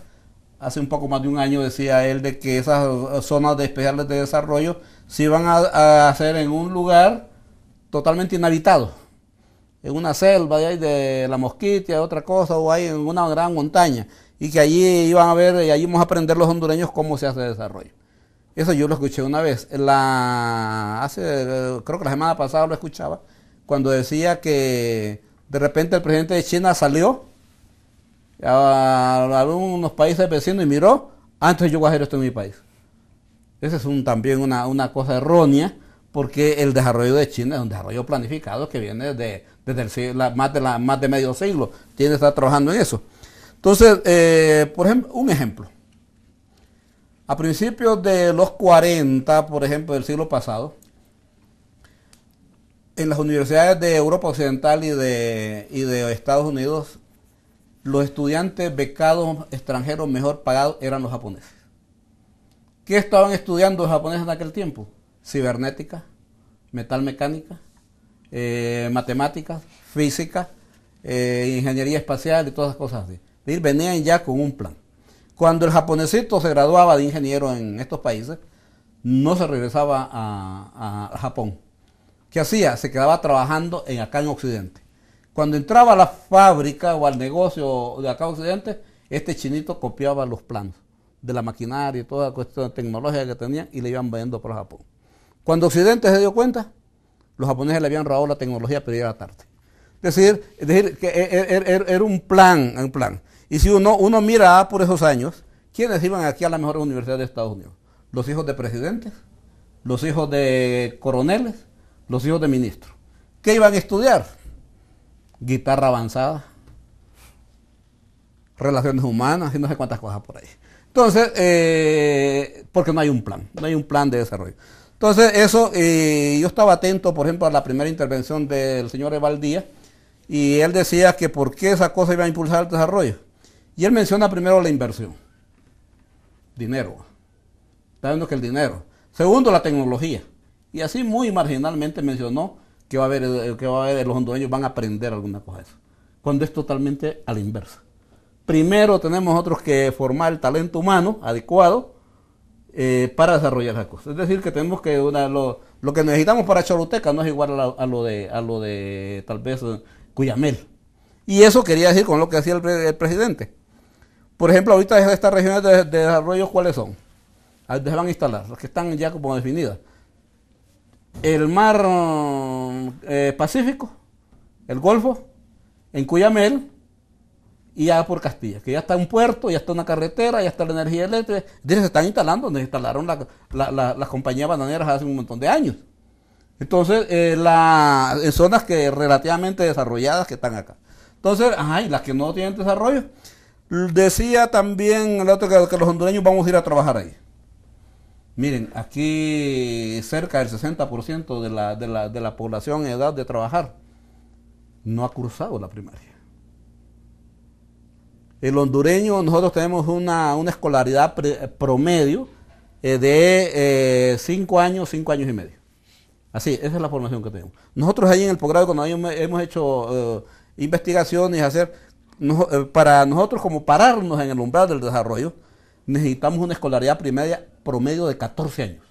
Hace un poco más de un año decía él de que esas zonas de especiales de desarrollo se iban a hacer en un lugar totalmente inhabitado en una selva de, ahí de la mosquitia, otra cosa, o hay en una gran montaña, y que allí iban a ver, y allí vamos a aprender los hondureños cómo se hace el desarrollo. Eso yo lo escuché una vez, la, hace, creo que la semana pasada lo escuchaba, cuando decía que de repente el presidente de China salió a, algunos países vecinos y miró, antes ah, yo voy a hacer esto en mi país. Esa es también una cosa errónea, porque el desarrollo de China es un desarrollo planificado que viene de, desde el más, de medio siglo, tiene que estar trabajando en eso. Entonces, eh, por ejemplo, un ejemplo. A principios de los 40, por ejemplo, del siglo pasado, en las universidades de Europa Occidental y de, y de Estados Unidos, los estudiantes becados extranjeros mejor pagados eran los japoneses. ¿Qué estaban estudiando los japoneses en aquel tiempo? Cibernética, metal mecánica, eh, matemáticas, física, eh, ingeniería espacial y todas las cosas así. Venían ya con un plan. Cuando el japonesito se graduaba de ingeniero en estos países, no se regresaba a, Japón. ¿Qué hacía? Se quedaba trabajando en acá en Occidente. Cuando entraba a la fábrica o al negocio de acá en Occidente, este chinito copiaba los planos de la maquinaria y toda la cuestión tecnología que tenían y le iban vendiendo para Japón. Cuando Occidente se dio cuenta, los japoneses le habían robado la tecnología, pero ya era tarde. Es decir, decir que e, e, er, er, era un plan, un plan. Y si uno, uno mira por esos años, ¿quiénes iban aquí a la mejor universidad de Estados Unidos? Los hijos de presidentes, los hijos de coroneles, los hijos de ministros. ¿Qué iban a estudiar? Guitarra avanzada, relaciones humanas y no sé cuántas cosas por ahí. Entonces, eh, porque no hay un plan, no hay un plan de desarrollo. Entonces, eso, eh, yo estaba atento, por ejemplo, a la primera intervención del señor Evaldía, y él decía que por qué esa cosa iba a impulsar el desarrollo. Y él menciona primero la inversión. Dinero. Está viendo que el dinero. Segundo, la tecnología. Y así muy marginalmente mencionó que va a haber, eh, que a haber los hondureños van a aprender alguna cosa de eso. Cuando es totalmente a la inversa. Primero tenemos nosotros que formar el talento humano adecuado eh, para desarrollar las cosas. Es decir, que tenemos que lo, que necesitamos para Choluteca no es igual a, lo de lo de tal vez eh, Cuyamel. Y eso quería decir con lo que hacía el, presidente. Por ejemplo, ahorita estas regiones de, desarrollo, ¿cuáles son? Ah, se van a instalar, las que están ya como definidas. El mar eh, Pacífico, el Golfo, en Cuyamel, y ya por Castilla, que ya está un puerto, ya está una carretera, ya está la energía eléctrica. Entonces se están instalando donde instalaron las compañías bananeras hace un montón de años. Entonces, eh, en zonas que relativamente desarrolladas que están acá. Entonces, ajá, las que no tienen desarrollo. Decía también el otro que, los hondureños vamos a ir a trabajar ahí. Miren, aquí cerca del 60% de la, de, la, de la población en edad de trabajar no ha cursado la primaria. El hondureño, nosotros tenemos una, escolaridad promedio eh, de 5 eh, años, 5 años y medio. Así, esa es la formación que tenemos. Nosotros ahí en el Programa cuando hemos hecho eh, investigaciones, hacer, para nosotros como pararnos en el umbral del desarrollo, necesitamos una escolaridad primaria promedio de 14 años.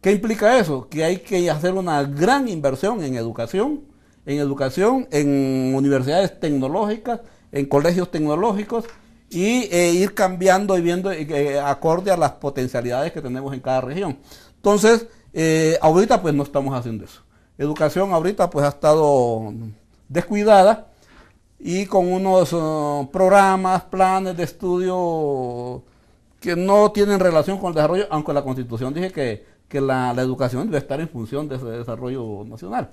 ¿Qué implica eso? Que hay que hacer una gran inversión en educación, en educación, en universidades tecnológicas, en colegios tecnológicos y eh, ir cambiando y viendo eh, eh, acorde a las potencialidades que tenemos en cada región. Entonces, ahorita pues no estamos haciendo eso. Educación ahorita pues ha estado descuidada y con unos oh, programas, planes de estudio que no tienen relación con el desarrollo, aunque la Constitución dice que, la, la educación debe estar en función de ese desarrollo nacional.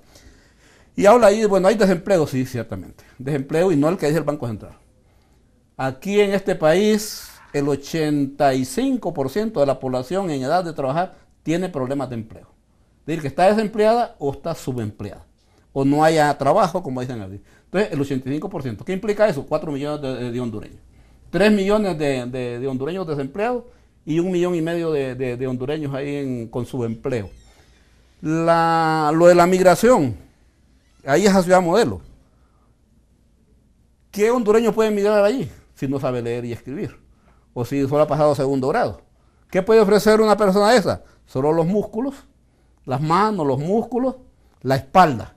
Y habla ahí, bueno, hay desempleo, sí, ciertamente. Desempleo y no el que dice el Banco Central. Aquí en este país, el 85% de la población en edad de trabajar tiene problemas de empleo. Es decir, que está desempleada o está subempleada. O no haya trabajo, como dicen aquí. Entonces, el 85%. ¿Qué implica eso? 4 millones de, hondureños. 3 millones de, hondureños desempleados y un millón y medio de, hondureños ahí con subempleo. lo de la migración, Ahí es la ciudad modelo. ¿Qué hondureño puede emigrar allí si no sabe leer y escribir? O si solo ha pasado segundo grado. ¿Qué puede ofrecer una persona esa? Solo los músculos, las manos, los músculos, la espalda.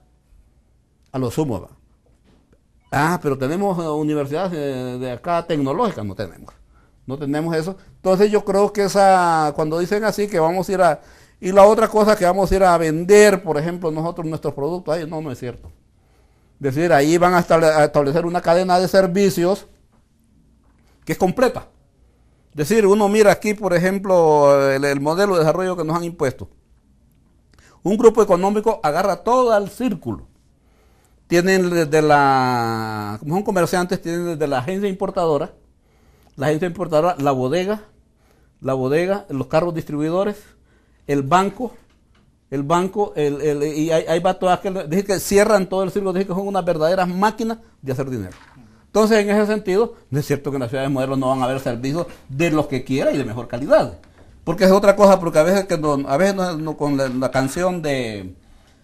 A lo sumo Ah, pero tenemos eh, universidades eh, de acá tecnológicas, no tenemos. No tenemos eso. Entonces yo creo que esa, cuando dicen así que vamos a ir a, y la otra cosa que vamos a ir a vender, por ejemplo, nosotros nuestros productos, ahí no, no es cierto. Es decir, ahí van a establecer una cadena de servicios que es completa. Es decir, uno mira aquí, por ejemplo, el, modelo de desarrollo que nos han impuesto. Un grupo económico agarra todo el círculo. Tienen desde la, como son comerciantes, tienen desde la agencia importadora, la agencia importadora, la bodega, la bodega, los carros distribuidores, el banco, el banco, el, el, y ahí va todo ah, que, dije que cierran todo el círculo, dije que son unas verdaderas máquinas de hacer dinero. Entonces, en ese sentido, no es cierto que en las ciudades modernas no van a haber servicios de los que quiera y de mejor calidad. Porque es otra cosa, porque a veces, que a veces con la, canción de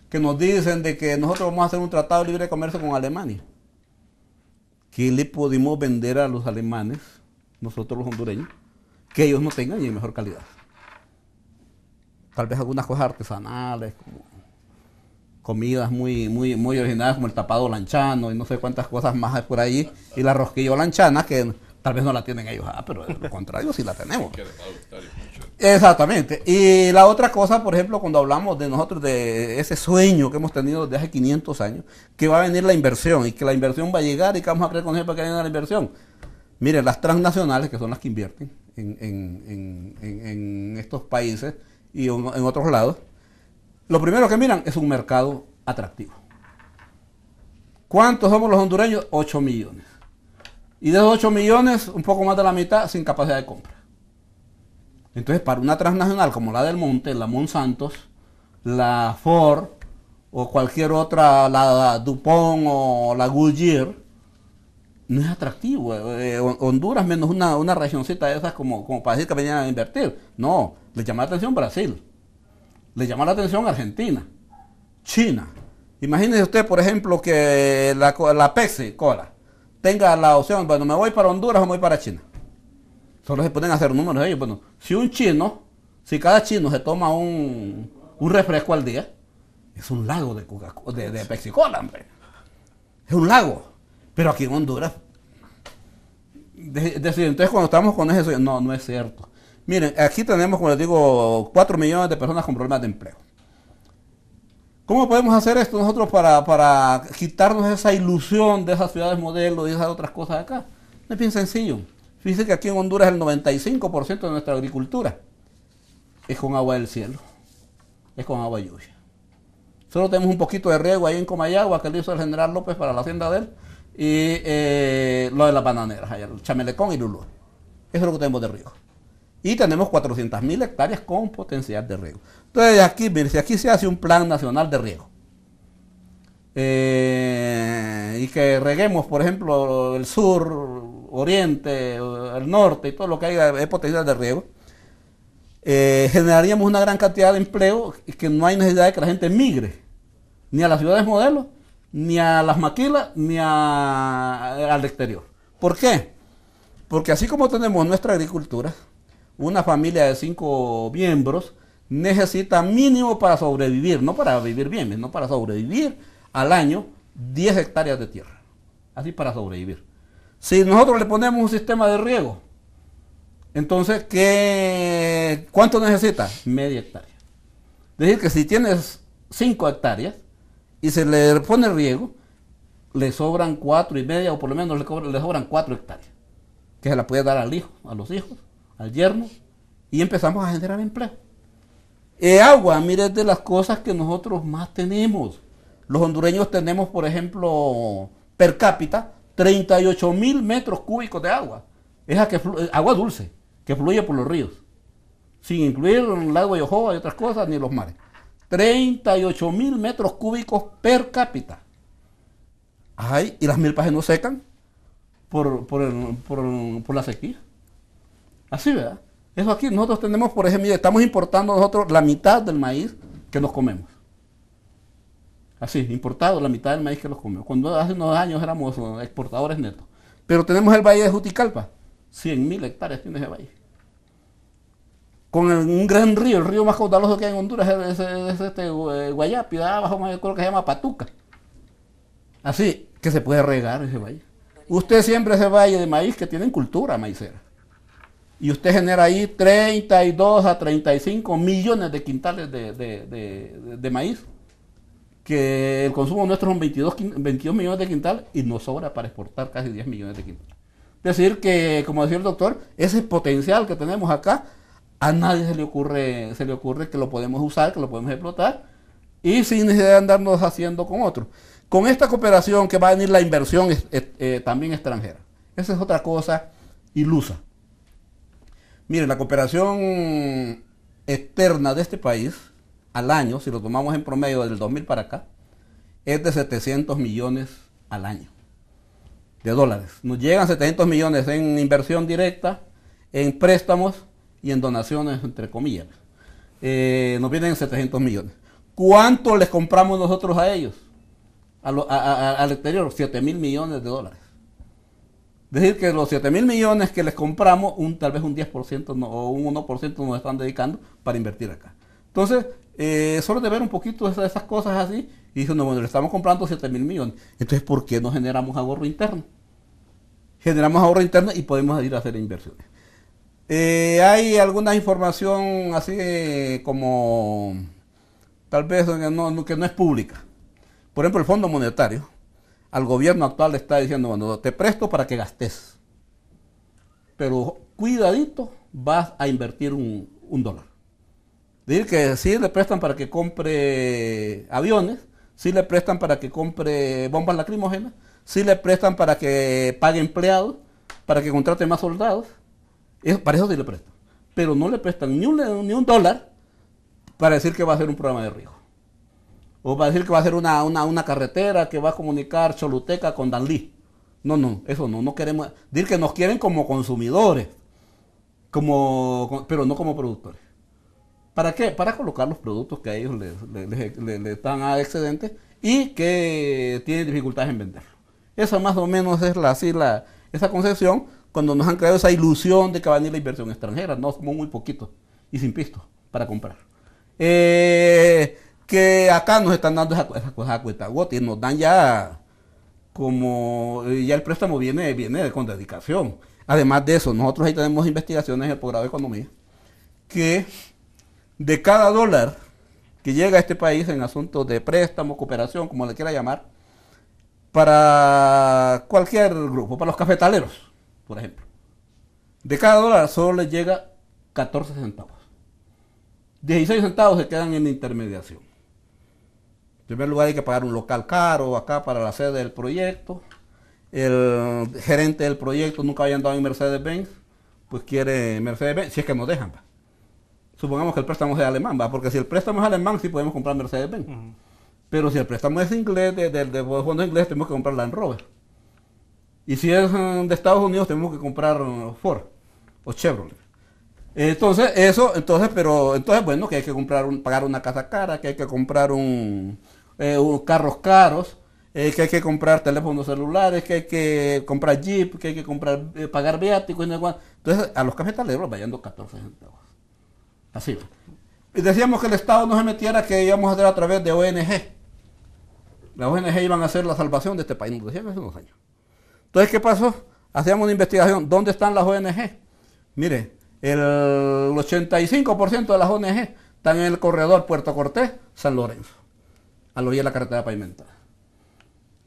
que nos dicen de que nosotros vamos a hacer un tratado libre de comercio con Alemania. ¿Qué le pudimos vender a los alemanes, nosotros los hondureños, que ellos no tengan y de mejor calidad? tal vez algunas cosas artesanales, comidas muy, muy, muy originales como el tapado lanchano y no sé cuántas cosas más hay por ahí, y la rosquillo lanchana que tal vez no la tienen ellos, ah, pero de lo contrario sí la tenemos. Exactamente. Y la otra cosa, por ejemplo, cuando hablamos de nosotros, de ese sueño que hemos tenido desde hace 500 años, que va a venir la inversión y que la inversión va a llegar y que vamos a reconocer para que venga la inversión. Miren, las transnacionales, que son las que invierten en, en estos países, y en otros lados, lo primero que miran es un mercado atractivo. ¿Cuántos somos los hondureños? 8 millones. Y de esos 8 millones, un poco más de la mitad sin capacidad de compra. Entonces, para una transnacional como la del Monte, la Monsantos, la Ford o cualquier otra, la Dupont o la Goodyear, no es atractivo. Eh, eh, Honduras menos una, una regioncita de esas como, como para decir que venían a invertir. No, le llama la atención Brasil. Le llama la atención Argentina. China. Imagínese usted, por ejemplo, que la, la Pepsi Cola tenga la opción, bueno, me voy para Honduras o me voy para China. Solo se pueden hacer números ellos. Bueno, si un chino, si cada chino se toma un, refresco al día, es un lago de, Pepsi Cola, hombre. Es un lago. Pero aquí en Honduras, entonces cuando estamos con eso, no, no es cierto. Miren, aquí tenemos, como les digo, 4 millones de personas con problemas de empleo. ¿Cómo podemos hacer esto nosotros para, quitarnos esa ilusión de esas ciudades modelo y esas otras cosas acá? es bien sencillo. Fíjense que aquí en Honduras el 95% de nuestra agricultura es con agua del cielo, es con agua lluvia. Solo tenemos un poquito de riego ahí en Comayagua que le hizo el general López para la hacienda de él y eh, lo de las bananeras, el chamelecón y Lulú. Eso es lo que tenemos de riego y tenemos 400.000 hectáreas con potencial de riego. Entonces, aquí, mire, si aquí se hace un plan nacional de riego eh, y que reguemos, por ejemplo, el sur, oriente, el norte y todo lo que haya de potencial de riego, eh, generaríamos una gran cantidad de empleo y que no hay necesidad de que la gente migre ni a las ciudades modelos, ni a las maquilas, ni al exterior. ¿Por qué? Porque así como tenemos nuestra agricultura, una familia de cinco miembros necesita mínimo para sobrevivir, no para vivir bien, sino para sobrevivir al año 10 hectáreas de tierra. Así para sobrevivir. Si nosotros le ponemos un sistema de riego, entonces, ¿qué, ¿cuánto necesita? Media hectárea. Es decir, que si tienes 5 hectáreas y se le pone riego, le sobran cuatro y media, o por lo menos le, sobran cuatro hectáreas, que se la puede dar al hijo, a los hijos, al yerno, y empezamos a generar empleo. El eh, agua, mire, es de las cosas que nosotros más tenemos. Los hondureños tenemos, por ejemplo, per cápita, 38 mil metros cúbicos de agua. Es eh, agua dulce, que fluye por los ríos. Sin incluir el lago de Ojoa y otras cosas, ni los mares. 38 mil metros cúbicos per cápita. Ay, y las mil no secan por, por la sequía. Así, ¿verdad? Eso aquí, nosotros tenemos, por ejemplo, estamos importando nosotros la mitad del maíz que nos comemos. Así, importado la mitad del maíz que nos comemos. Cuando hace unos años éramos eh, exportadores netos. Pero tenemos el valle de Juticalpa, 100.000 hectáreas tiene ese valle. Con un gran río, el río más caudaloso que hay en Honduras es, este eh, Guayapi, abajo más acuerdo que se llama Patuca. Así que se puede regar ese valle. Usted siempre ese valle de maíz que tienen cultura maicera y usted genera ahí 32 a 35 millones de quintales de, maíz, que el consumo nuestro son 22, 22 millones de quintales y nos sobra para exportar casi 10 millones de quintales. Es decir, que, como decía el doctor, ese potencial que tenemos acá, a nadie se le ocurre, se le ocurre que lo podemos usar, que lo podemos explotar, y sin necesidad de andarnos haciendo con otro Con esta cooperación que va a venir la inversión eh, también extranjera. Esa es otra cosa ilusa. Miren, la cooperación externa de este país al año, si lo tomamos en promedio del 2000 para acá, es de 700 millones al año de dólares. Nos llegan 700 millones en inversión directa, en préstamos y en donaciones, entre comillas. Eh, nos vienen 700 millones. ¿Cuánto les compramos nosotros a ellos? al exterior, 7 mil millones de dólares decir, que los 7 mil millones que les compramos, un, tal vez un 10% o un 1% nos están dedicando para invertir acá. Entonces, eh, solo de ver un poquito esas, cosas así, y dicen, bueno, le estamos comprando 7 mil millones. Entonces, ¿por qué no generamos ahorro interno? Generamos ahorro interno y podemos ir a hacer inversiones. Eh, hay alguna información así eh, como tal vez que no es pública. Por ejemplo, el Fondo Monetario al gobierno actual le está diciendo, bueno, te presto para que gastes. Pero cuidadito, vas a invertir un, dólar. dólar. Decir que sí le prestan para que compre aviones, sí le prestan para que compre bombas lacrimógenas, sí le prestan para que pague empleados, para que contrate más soldados. para eso sí le prestan. Pero no le prestan ni un, ni un dólar para decir que va a ser un programa de riesgo. O va decir que va a ser una, carretera que va a comunicar Choluteca con Danlí. No, no, eso no, no queremos. Decir que nos quieren como consumidores, como, pero no como productores. ¿Para qué? Para colocar los productos que a ellos les, están a excedentes y que tienen dificultades en venderlo Esa más o menos es la, así la, esa concepción cuando nos han creado esa ilusión de que va a venir la inversión extranjera. No, muy poquito y sin pisto para comprar. Eh, que acá nos están dando esa, esa, esa y nos dan ya como eh, ya el préstamo viene, viene con dedicación. Además de eso, nosotros ahí tenemos investigaciones en el posgrado de economía que de cada dólar que llega a este país en asuntos de préstamo, cooperación, como le quiera llamar, para cualquier grupo, para los cafetaleros, por ejemplo, de cada dólar solo les llega 14 centavos. 16 centavos se quedan en intermediación. En primer lugar hay que pagar un local caro acá para la sede del proyecto. El gerente del proyecto nunca había andado en Mercedes-Benz, pues quiere Mercedes-Benz, si es que nos dejan. Supongamos que el préstamo sea alemán, ¿va? porque si el préstamo es alemán sí podemos comprar Mercedes-Benz. Pero si el préstamo es inglés, de, de, inglés, tenemos que comprar Land Rover. Y si es eh, de Estados Unidos tenemos que comprar eh, Ford o Chevrolet. Entonces, eso, entonces, pero, entonces, bueno, que hay que comprar un, pagar una casa cara, que hay que comprar un, eh, carros caros, eh, que hay que comprar teléfonos celulares, que hay que comprar jeep, que hay que comprar eh, pagar viáticos. Y Entonces, a los cafetaleros vayando 14 centavos. Así. Y decíamos que el Estado no se metiera, que íbamos a hacer a través de ONG. Las ONG iban a ser la salvación de este país, nos decían hace unos años. Entonces, ¿qué pasó? Hacíamos una investigación. ¿Dónde están las ONG? Mire, el 85% de las ONG están en el corredor Puerto Cortés, San Lorenzo al oír la carretera pavimentada.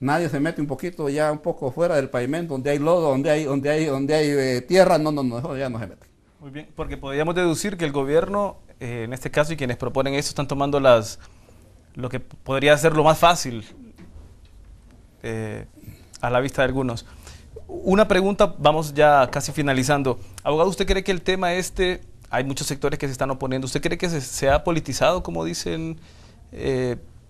Nadie se mete un poquito ya un poco fuera del pavimento, donde hay lodo, donde hay, donde hay, donde hay eh, tierra, no, no, no, ya no se mete. Muy bien, porque podríamos deducir que el gobierno, eh, en este caso, y quienes proponen eso están tomando las lo que podría ser lo más fácil eh, a la vista de algunos. Una pregunta, vamos ya casi finalizando. Abogado, ¿usted cree que el tema este, hay muchos sectores que se están oponiendo, ¿usted cree que se, ha politizado, como dicen?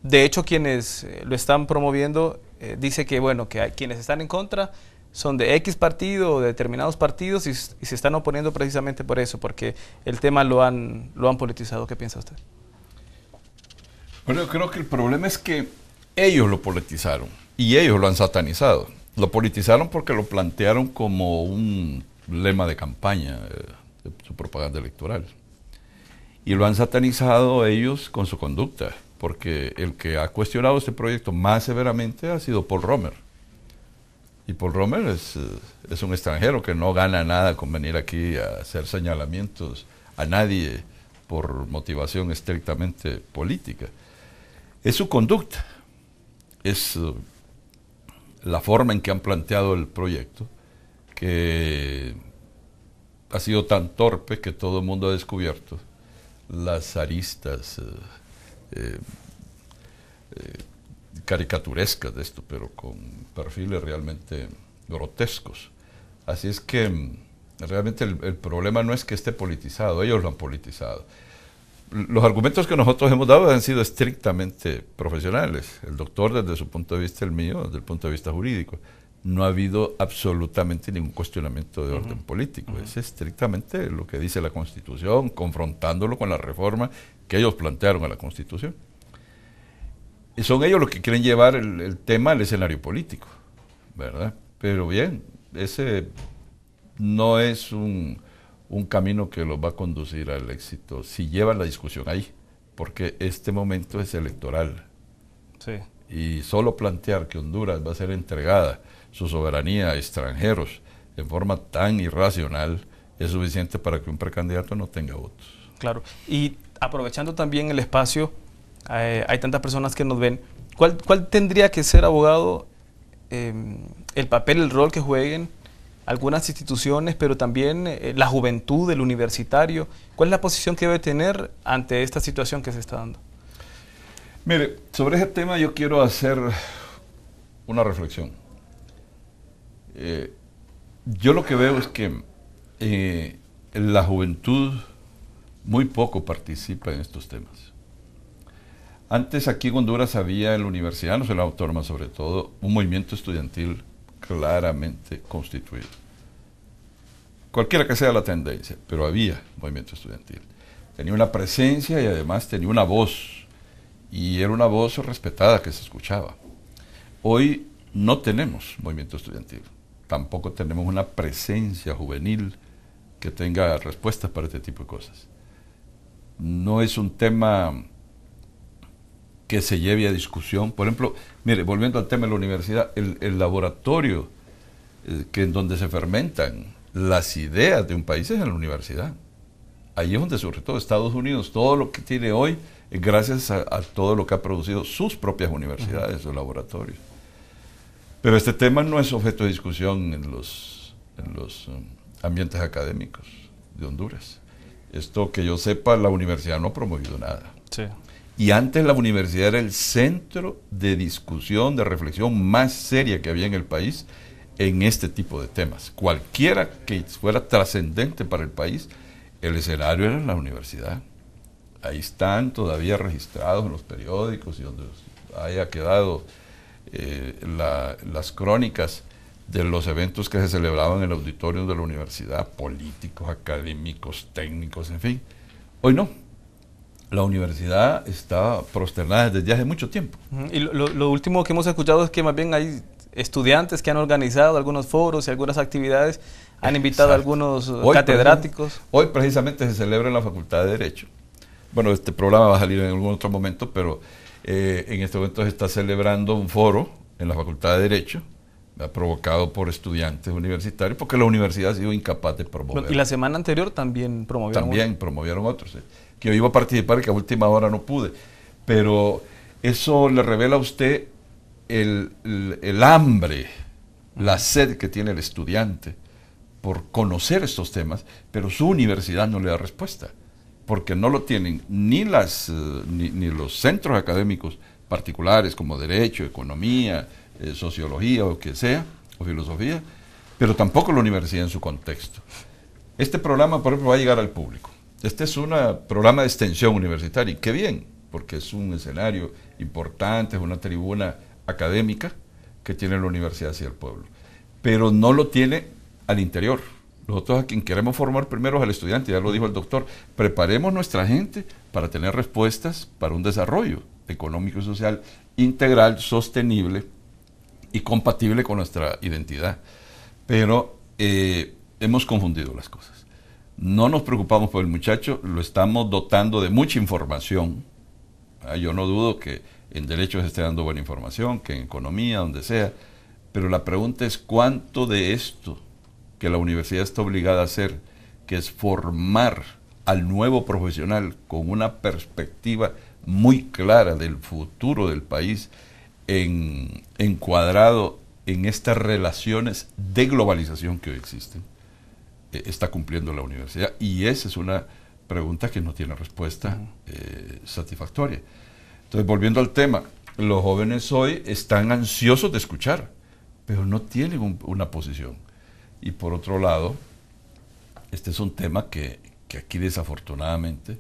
De hecho, quienes eh, lo están promoviendo eh, dice que, bueno, que hay, quienes están en contra son de X partido o de determinados partidos y, se están oponiendo precisamente por eso, porque el tema lo han, lo han politizado. ¿Qué piensa usted? Bueno, yo creo que el problema es que ellos lo politizaron y ellos lo han satanizado. Lo politizaron porque lo plantearon como un lema de campaña, eh, de su propaganda electoral. Y lo han satanizado ellos con su conducta porque el que ha cuestionado este proyecto más severamente ha sido Paul Romer. Y Paul Romer eh, es, un extranjero que no gana nada con venir aquí a hacer señalamientos a nadie por motivación estrictamente política. Es su conducta, es eh, la forma en que han planteado el proyecto, que ha sido tan torpe que todo el mundo ha descubierto las aristas eh, eh, eh, caricaturescas de esto, pero con perfiles realmente grotescos. Así es que mm, realmente el, problema no es que esté politizado, ellos lo han politizado los argumentos que nosotros hemos dado han sido estrictamente profesionales. El doctor desde su punto de vista, el mío desde el punto de vista jurídico. No ha habido absolutamente ningún cuestionamiento de orden político. Es estrictamente lo que dice la Constitución, confrontándolo con la reforma que ellos plantearon a la Constitución. son ellos los que quieren llevar el, tema al escenario político, ¿verdad? Pero bien, ese no es un, un camino que los va a conducir al éxito si llevan la discusión ahí, porque este momento es electoral. Sí. Y solo plantear que Honduras va a ser entregada su soberanía a extranjeros en forma tan irracional es suficiente para que un precandidato no tenga votos. Claro. Y aprovechando también el espacio, eh, hay tantas personas que nos ven, ¿cuál, cuál tendría que ser, abogado, em, el papel, el rol que jueguen algunas instituciones, pero también eh, la juventud, el universitario? ¿Cuál es la posición que debe tener ante esta situación que se está dando? Mire, sobre ese tema yo quiero hacer una reflexión. Eh, yo lo que veo es que la juventud muy poco participa en estos temas. Antes aquí en Honduras había en la Universidad en la Autónoma sobre todo un movimiento estudiantil claramente constituido. Cualquiera que sea la tendencia, pero había movimiento estudiantil. Tenía una presencia y además tenía una voz. Y era una voz respetada que se escuchaba. Hoy no tenemos movimiento estudiantil. Tampoco tenemos una presencia juvenil que tenga respuestas para este tipo de cosas no es un tema que se lleve a discusión. Por ejemplo, mire, volviendo al tema de la universidad, el, laboratorio eh, que en donde se fermentan las ideas de un país es en la universidad. Ahí es donde sobre todo Estados Unidos, todo lo que tiene hoy, eh, gracias a, todo lo que ha producido sus propias universidades, sus laboratorios. Pero este tema no es objeto de discusión en los, um, ambientes académicos de Honduras. Esto que yo sepa, la universidad no ha promovido nada. Y antes la universidad era el centro de discusión, de reflexión más seria que había en el país en este tipo de temas. Cualquiera que fuera trascendente para el país, el escenario era la universidad. Ahí están todavía registrados en los periódicos y donde haya quedado eh, las crónicas de los eventos que se celebraban en el auditorio de la universidad, políticos, académicos, técnicos, en fin. Hoy no. La universidad está prosternada desde hace mucho tiempo. Y lo, último que hemos escuchado es que más bien hay estudiantes que han organizado algunos foros y algunas actividades, han invitado a algunos eh, catedráticos. hoy precisamente se celebra en la Facultad de Derecho. Bueno, este programa va a salir en algún otro momento, pero eh, en este momento se está celebrando un foro en la Facultad de Derecho provocado por estudiantes universitarios, porque la universidad ha sido incapaz de promover. Y la semana anterior también promovieron También promovieron otros, eh, que yo iba a participar y que a última hora no pude. Pero eso le revela a usted el, hambre, la sed que tiene el estudiante por conocer estos temas, pero su universidad no le da respuesta, porque no lo tienen ni, las, eh, ni los centros académicos particulares como Derecho, Economía, eh, sociología o que sea, o filosofía, pero tampoco la universidad en su contexto. Este programa, por ejemplo, va a llegar al público. Este es un programa de extensión universitaria, y qué bien, porque es un escenario importante, es una tribuna académica que tiene la universidad hacia el pueblo, pero no lo tiene al interior. Nosotros a quien queremos formar primero es al estudiante, ya lo dijo el doctor, preparemos nuestra gente para tener respuestas para un desarrollo económico y social integral, sostenible, y compatible con nuestra identidad. Pero eh, hemos confundido las cosas. No nos preocupamos por el muchacho, lo estamos dotando de mucha información. Ah, yo no dudo que en derechos esté dando buena información, que en economía, donde sea. Pero la pregunta es cuánto de esto que la universidad está obligada a hacer, que es formar al nuevo profesional con una perspectiva muy clara del futuro del país, encuadrado en estas relaciones de globalización que hoy existen, eh, está cumpliendo la universidad? Y esa es una pregunta que no tiene respuesta eh, satisfactoria. Entonces, volviendo al tema, los jóvenes hoy están ansiosos de escuchar, pero no tienen una posición. Y por otro lado, este es un tema que, aquí desafortunadamente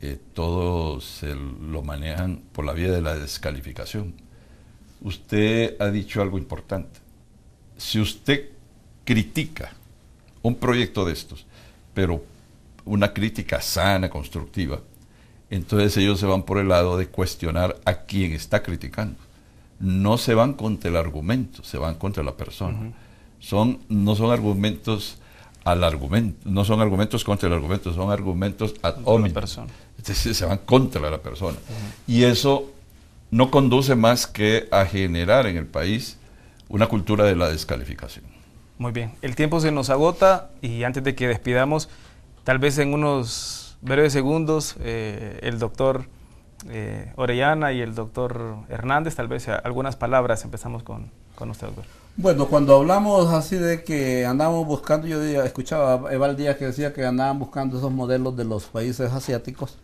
eh, todos lo manejan por la vía de la descalificación usted ha dicho algo importante. Si usted critica un proyecto de estos, pero una crítica sana, constructiva, entonces ellos se van por el lado de cuestionar a quien está criticando. No se van contra el argumento, se van contra la persona. son, no son argumentos al argumento, no son argumentos contra el argumento, son argumentos ad hominem. Entonces se van contra la persona. Y eso no conduce más que a generar en el país una cultura de la descalificación. Muy bien, el tiempo se nos agota y antes de que despidamos, tal vez en unos breves segundos, eh, el doctor eh, Orellana y el doctor Hernández, tal vez algunas palabras, empezamos con, con usted, Bueno, cuando hablamos así de que andamos buscando, yo escuchaba a Eval Díaz que decía que andaban buscando esos modelos de los países asiáticos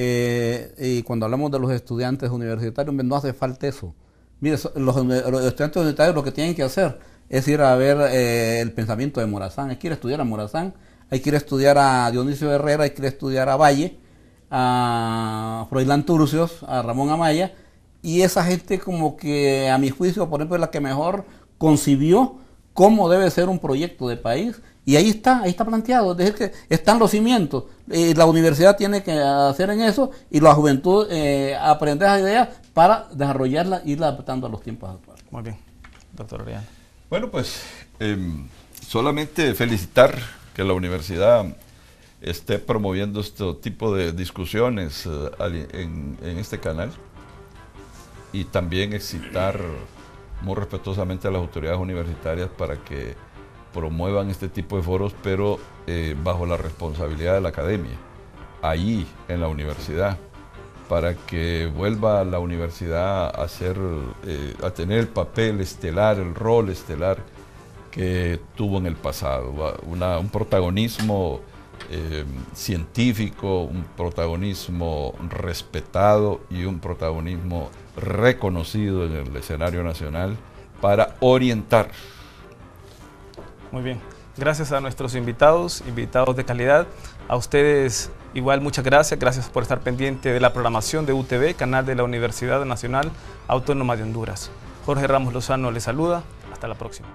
eh, y cuando hablamos de los estudiantes universitarios, no hace falta eso. Mire, los, estudiantes universitarios lo que tienen que hacer es ir a ver eh, el pensamiento de Morazán. Hay que ir a estudiar a Morazán, hay que ir a estudiar a Dionisio Herrera, hay que ir a estudiar a Valle, a Froilán Turcios, a Ramón Amaya. Y esa gente como que a mi juicio, por ejemplo, es la que mejor concibió cómo debe ser un proyecto de país y ahí está, ahí está planteado, es decir, que están los cimientos. Eh, la universidad tiene que hacer en eso y la juventud eh, aprender esas ideas para desarrollarla y irlas adaptando a los tiempos actuales. Muy bien, doctor Orián. Bueno, pues em, solamente felicitar que la universidad esté promoviendo este tipo de discusiones eh, en este canal y también excitar muy respetuosamente a las autoridades universitarias para que promuevan este tipo de foros, pero eh, bajo la responsabilidad de la academia, ahí en la universidad, para que vuelva la universidad a, ser eh, a tener el papel estelar, el rol estelar que tuvo en el pasado, un protagonismo eh, científico, un protagonismo respetado y un protagonismo reconocido en el escenario nacional para orientar muy bien. Gracias a nuestros invitados, invitados de calidad. A ustedes igual muchas gracias. Gracias por estar pendiente de la programación de UTV, canal de la Universidad Nacional Autónoma de Honduras. Jorge Ramos Lozano les saluda. Hasta la próxima.